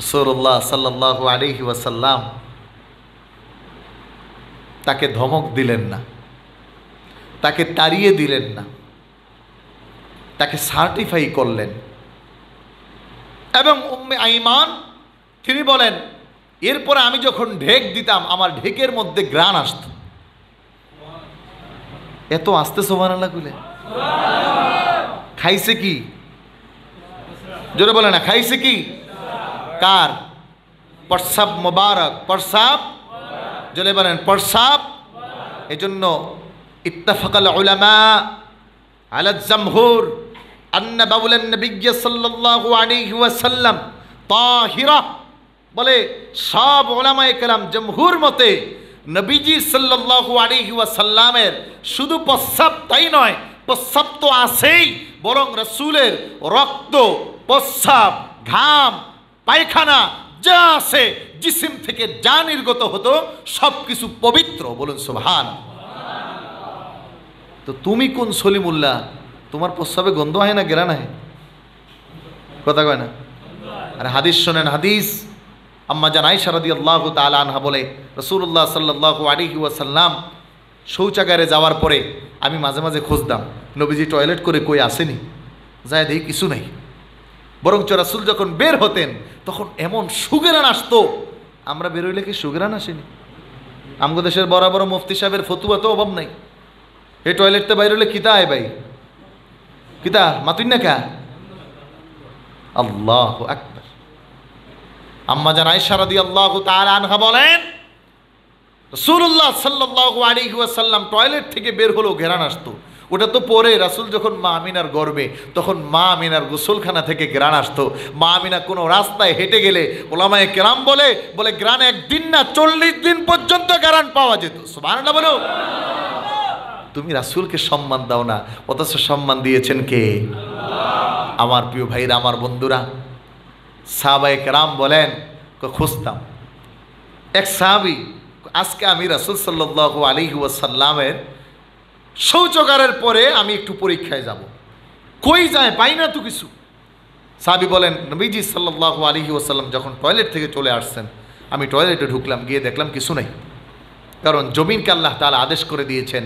রসৌল্লাহ সাল্লাহ আলিহি ওয়াসাল্লাম তাকে ধমক দিলেন না তাকে তাড়িয়ে দিলেন না তাকে সার্টিফাই করলেন এবং উম্মে আইমান তিনি বলেন এরপরে আমি যখন ঢেক দিতাম আমার ঢেকের মধ্যে গ্রাণ আসত এত আসতে সোমান আল্লাহ গুলে খাইছে কি জোরে বলে না খাইছে কি কার প্রসাব মোবারক প্রসাব জলে বলেন প্রসাব এজন্য ইত্তাফাকাল উলামা আলা জামহুর আন্না বাবুলেন নবিজ্ঞ সাল্লাল্লাহু আলাইহি ওয়াসাল্লাম তাহিরা বলে সব ওলামায়ে কেরাম জমহুর মতে নবীজি সাল্লাল্লাহু আলাইহি ওয়াসাল্লামের শুধু প্রস্রাব তাই নয় প্রস্রাব তো আছেই বরং রসুলের রক্ত প্রস্রাব ঘাম পায়খানা যা আছে জিসিম থেকে যা নির্গত হতো সব কিছু পবিত্র বলুন সোভান তো তুমি কোন সলিমুল্লাহ তোমার প্রস্তাবে গন্ধ হয় না গেরা নাই কথা কয় না আর হাদিস শোনেন হাদিস আম্মা জানাই সারাদি আল্লাহ তালা আনহা বলে রসুল্লাহ সাল্লাহ আলিহি ওয়াসাল্লাম শৌচাগারে যাওয়ার পরে আমি মাঝে মাঝে খোঁজতাম নবীজি টয়লেট করে কই আসেনি যায় দেখি কিছু নাই বরং রাসুল যখন বের হতেন তখন এমন সুগেরান আসতো আমরা বেরোইলে কি সুগেরান আসেনি আমগো দেশের বরাবর মুফতি সাহেবের ফতুয়া তো অভাব নাই এই টয়লেটটা বাইরে হলে কিতা আয় ভাই কিতা মাতুই না কা আল্লাহ আকবর আম্মা জান সারা রাদি আল্লাহ তার আনহা বলেন রসুল্লাহ সাল্লাহ আলী ওয়াসাল্লাম টয়লেট থেকে বের হলো ঘেরান আসতো ওটা তো পরে রাসুল যখন মা আমিনার গর্বে তখন মা আমিনার গোসলখানা থেকে গ্রাণ আসতো মা আমিনা কোনো রাস্তায় হেঁটে গেলে ওলামায় কেরাম বলে বলে গ্রাণ একদিন না চল্লিশ দিন পর্যন্ত গ্রাণ পাওয়া যেত সুবাহান্লা বলো তুমি রাসুলকে সম্মান দাও না অথচ সম্মান দিয়েছেন কে আমার প্রিয় ভাইরা আমার বন্ধুরা সাহাবায়ক কেরাম বলেন খুঁজতাম এক সাহাবি আজকে আমি রাসুল সাল্লু আলী ওয়াসাল্লামের শৌচকারের পরে আমি একটু পরীক্ষায় যাব কই যায় পাই না তো কিছু সাবি বলেন নবীজি সাল্লাহ আলহি ওসাল্লাম যখন টয়লেট থেকে চলে আসছেন আমি টয়লেটে ঢুকলাম গিয়ে দেখলাম কিছু নাই কারণ জমিনকে আল্লাহ তালা আদেশ করে দিয়েছেন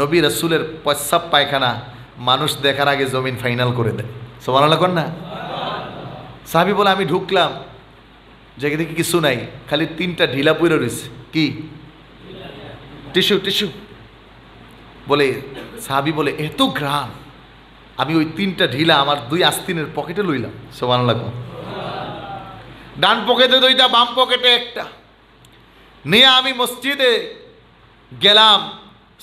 নবী রসুলের পশ্চাপ পায়খানা মানুষ দেখার আগে জমিন ফাইনাল করে দেয় সোমান আল্লাহ না সাহাবি বলে আমি ঢুকলাম যেখানে দেখি কিছু নাই খালি তিনটা ঢিলা পুরো রয়েছে কি টিস্যু টিস্যু বলে সাহাবি বলে এত গ্রাম আমি ওই তিনটা ঢিলা আমার দুই আস্তিনের পকেটে লইলাম সোমান লাগো ডান পকেটে দুইটা বাম পকেটে একটা নিয়ে আমি মসজিদে গেলাম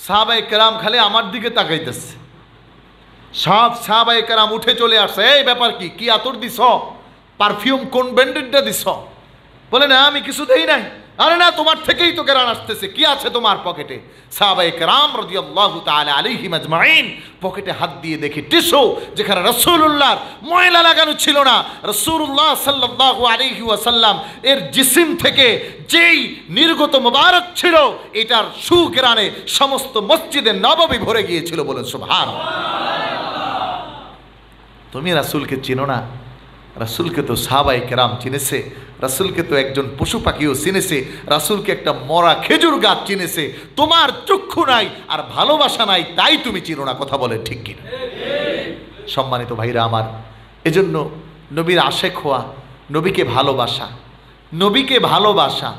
সাহাবাই কেরাম খালে আমার দিকে তাকাইতেছে সব সাহাবাই কেরাম উঠে চলে আসছে এই ব্যাপার কি কি আতর দিস পারফিউম কোন ব্র্যান্ডেডটা দিস বলে না আমি কিছু দেই নাই আরে না তোমার থেকেই তো কেরান আসতেছে কি আছে তোমার পকেটে সাহাবাই কেরাম রদি আল্লাহ তালা আলিহি মাজমাইন পকেটে হাত দিয়ে দেখি টিসু যেখানে রসুল্লাহর ময়লা লাগানো ছিল না রসুল্লাহ সাল্লাহ আলিহি ওয়াসাল্লাম এর জিসিম থেকে যেই নির্গত মোবারক ছিল এটার সুকেরানে সমস্ত মসজিদে নবমী ভরে গিয়েছিল বলে সুভার তুমি রাসুলকে চিনো না রাসুলকে তো সাহাবাই কেরাম চিনেছে রাসুলকে তো একজন পশু পাখিও চিনেছে রাসুলকে একটা মরা খেজুর গাছ চিনেছে তোমার চক্ষু নাই আর ভালোবাসা নাই তাই তুমি চিনো না কথা বলে ঠিক কিনা সম্মানিত ভাইরা আমার এজন্য নবীর আশেক হওয়া নবীকে ভালোবাসা নবীকে ভালোবাসা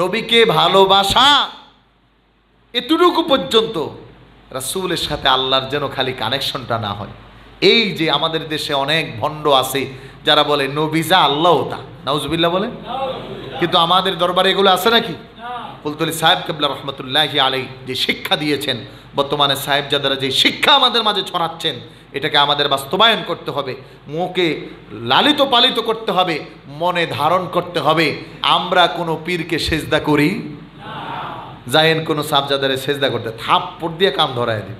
নবীকে ভালোবাসা এতটুকু পর্যন্ত রাসুলের সাথে আল্লাহর যেন খালি কানেকশনটা না হয় এই যে আমাদের দেশে অনেক ভণ্ড আছে যারা বলে নবিজা আল্লাহ তা নাউজবিল্লা বলে কিন্তু আমাদের দরবারে এগুলো আছে নাকি কুলতলি সাহেব কেবলা রহমতুল্লাহি আলাই যে শিক্ষা দিয়েছেন বর্তমানে সাহেব সাহেবজাদারা যে শিক্ষা আমাদের মাঝে ছড়াচ্ছেন এটাকে আমাদের বাস্তবায়ন করতে হবে মুখে লালিত পালিত করতে হবে মনে ধারণ করতে হবে আমরা কোনো পীরকে সেজদা করি যায়েন কোনো সাবজাদারে সেজদা করতে পর দিয়ে কাম ধরায় দিই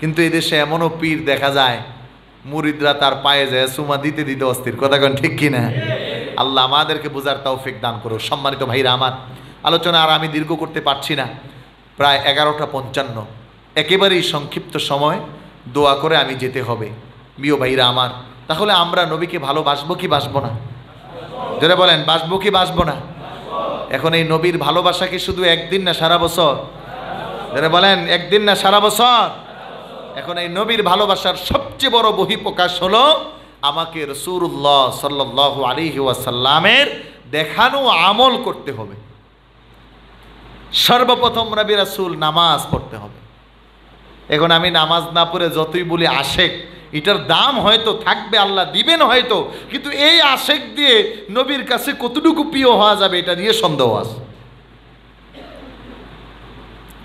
কিন্তু এদেশে এমনও পীর দেখা যায় মুরিদরা তার পায়ে যায় সুমা দিতে দিতে অস্থির কথা কেন ঠিক কিনা আল্লাহ আমাদেরকে বোঝার তৌফিক দান করো সম্মানিত ভাইরা আমার আলোচনা আর আমি দীর্ঘ করতে পারছি না প্রায় এগারোটা পঞ্চান্ন একেবারেই সংক্ষিপ্ত সময় দোয়া করে আমি যেতে হবে বিয় ভাইরা আমার তাহলে আমরা নবীকে ভালোবাসবো কি বাসবো না যেটা বলেন বাসবো কি বাসবো না এখন এই নবীর ভালোবাসা কি শুধু একদিন না সারা বছর যেটা বলেন একদিন না সারা বছর এখন এই নবীর ভালোবাসার সবচেয়ে বড় বহি প্রকাশ হলো আমাকে রসুরুল্লাহ সাল্লাহ আলী ওয়াসাল্লামের দেখানো আমল করতে হবে সর্বপ্রথম রবি রাসুল নামাজ পড়তে হবে এখন আমি নামাজ না পড়ে যতই বলি আশেক এটার দাম হয়তো থাকবে আল্লাহ দিবেন হয়তো কিন্তু এই আশেক দিয়ে নবীর কাছে কতটুকু প্রিয় হওয়া যাবে এটা নিয়ে সন্দেহ আছে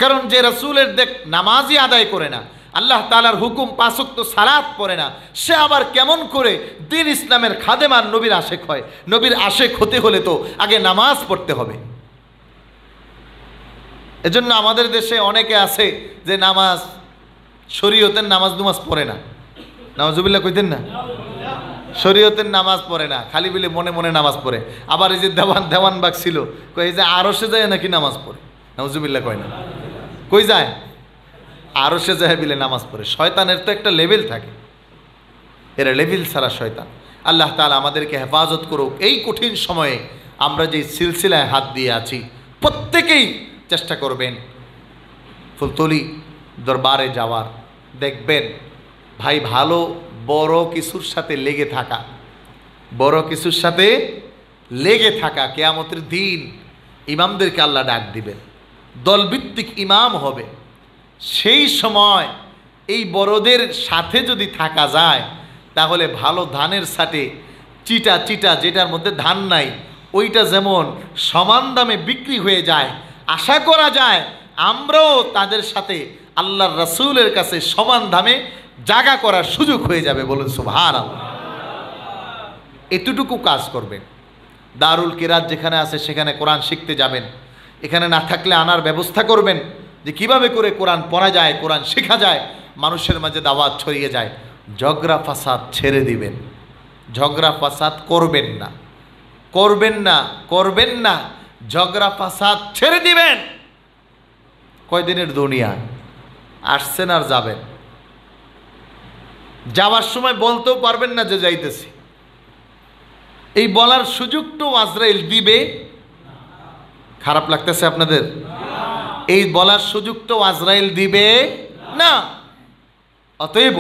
কারণ যে রাসুলের দেখ নামাজই আদায় করে না আল্লাহ তালার হুকুম তো সারাত পড়ে না সে আবার কেমন করে দিন ইসলামের খাদেমান নবীর আশেখ হয় নবীর আশেখ হতে হলে তো আগে নামাজ পড়তে হবে এজন্য আমাদের দেশে অনেকে আছে যে নামাজ শরীয়তের নামাজ দুমাজ পড়ে না নামাজুবিল্লা কইতেন না শরীয়তের নামাজ পড়ে না খালি বিলে মনে মনে নামাজ পড়ে আবার এই যে দেওয়ান দেওয়ান বাগ ছিল কয়ে যে আরো সে যায় নাকি নামাজ পড়ে নামাজুবিল্লা কয় না কই যায় আরও সে জাহাবিলে নামাজ পড়ে শয়তানের তো একটা লেভেল থাকে এরা লেভেল ছাড়া শয়তান আল্লাহ তালা আমাদেরকে হেফাজত করুক এই কঠিন সময়ে আমরা যে সিলসিলায় হাত দিয়ে আছি প্রত্যেকেই চেষ্টা করবেন ফুলতলি দরবারে যাওয়ার দেখবেন ভাই ভালো বড় কিছুর সাথে লেগে থাকা বড় কিছুর সাথে লেগে থাকা কেয়ামতের দিন ইমামদেরকে আল্লাহ ডাক দিবেন দলভিত্তিক ইমাম হবে সেই সময় এই বড়দের সাথে যদি থাকা যায় তাহলে ভালো ধানের সাথে চিটা চিটা যেটার মধ্যে ধান নাই ওইটা যেমন সমান দামে বিক্রি হয়ে যায় আশা করা যায় আমরাও তাদের সাথে আল্লাহর রসুলের কাছে সমান দামে জাগা করার সুযোগ হয়ে যাবে বলুন সুভার এতটুকু কাজ করবেন দারুল কেরাত যেখানে আছে সেখানে কোরআন শিখতে যাবেন এখানে না থাকলে আনার ব্যবস্থা করবেন যে কিভাবে করে কোরআন পড়া যায় কোরআন শেখা যায় মানুষের মাঝে দাওয়াত ছড়িয়ে যায় ঝগড়া ফাসাদ ছেড়ে দিবেন ঝগড়া ফাসাদ করবেন না করবেন না করবেন না ঝগড়া ফাসাদ ছেড়ে দিবেন কয়দিনের দুনিয়া আসছেন আর যাবেন যাওয়ার সময় বলতেও পারবেন না যে যাইতেছি এই বলার সুযোগটাও আজরাইল দিবে খারাপ লাগতেছে আপনাদের এই বলার সুযোগটাও আজরাইল দিবে না অতএব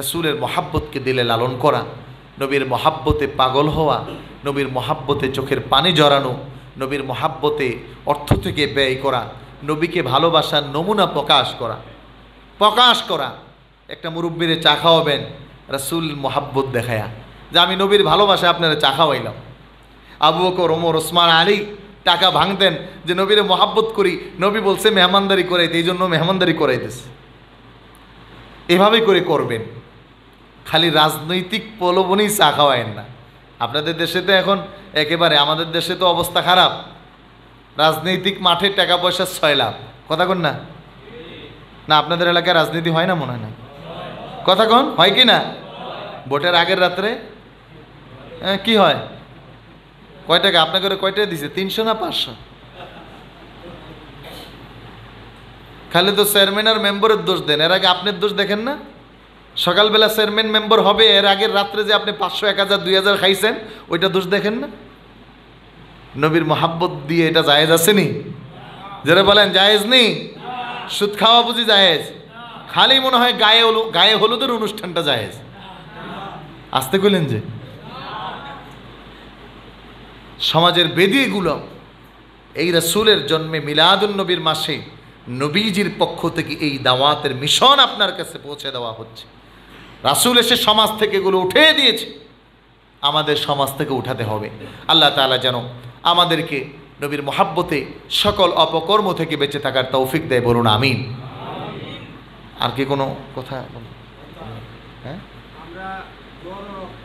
রসুলের মহাব্বতকে দিলে লালন করা নবীর মহাব্বতে পাগল হওয়া নবীর মহাব্বতে চোখের পানি জড়ানো নবীর মহাব্বতে অর্থ থেকে ব্যয় করা নবীকে ভালোবাসার নমুনা প্রকাশ করা প্রকাশ করা একটা মুরব্বীরে চা খাওয়াবেন রসুল মহাব্বত দেখায়া যে আমি নবীর ভালোবাসা আপনারা চা খাওয়াইলাম আবু বকর ওমর ওসমান আলী টাকা ভাঙতেন যে নবীরে মহাব্বত করি নবী বলছে মেহমানদারি করাইতে এই জন্য মেহমানদারি করাইতেছে এভাবে করে করবেন খালি রাজনৈতিক প্রলোভনই চা খাওয়ায়েন না আপনাদের দেশে তো এখন একেবারে আমাদের দেশে তো অবস্থা খারাপ রাজনৈতিক মাঠে টাকা পয়সা ছয় লাভ কথা কন না না আপনাদের এলাকায় রাজনীতি হয় না মনে হয় না কথা কন হয় কি না ভোটের আগের রাত্রে হ্যাঁ, কি হয় কয় টাকা আপনাকে কয় টাকা দিছে তিনশো না পাঁচশো খালি তো চেয়ারম্যান আর মেম্বরের দোষ দেন এর আগে আপনার দোষ দেখেন না সকালবেলা চেয়ারম্যান মেম্বার হবে এর আগের রাত্রে যে আপনি পাঁচশো এক হাজার দুই হাজার খাইছেন ওইটা দোষ দেখেন না নবীর মহাব্বত দিয়ে এটা জায়েজ আসেনি যারা বলেন জায়েজ নেই সুদ খাওয়া বুঝি জায়েজ খালি মনে হয় গায়ে হলু গায়ে হলুদের অনুষ্ঠানটা জায়েজ আসতে কইলেন যে সমাজের বেদিগুলো এই রসুলের জন্মে মিলাদুলনবীর মাসে নবীজির পক্ষ থেকে এই দাওয়াতের মিশন আপনার কাছে পৌঁছে দেওয়া হচ্ছে রাসুল এসে সমাজ থেকে এগুলো উঠে দিয়েছে আমাদের সমাজ থেকে উঠাতে হবে আল্লাহ তালা যেন আমাদেরকে নবীর মোহাব্বতে সকল অপকর্ম থেকে বেঁচে থাকার তৌফিক দেয় বলুন আমিন আর কি কোনো কথা হ্যাঁ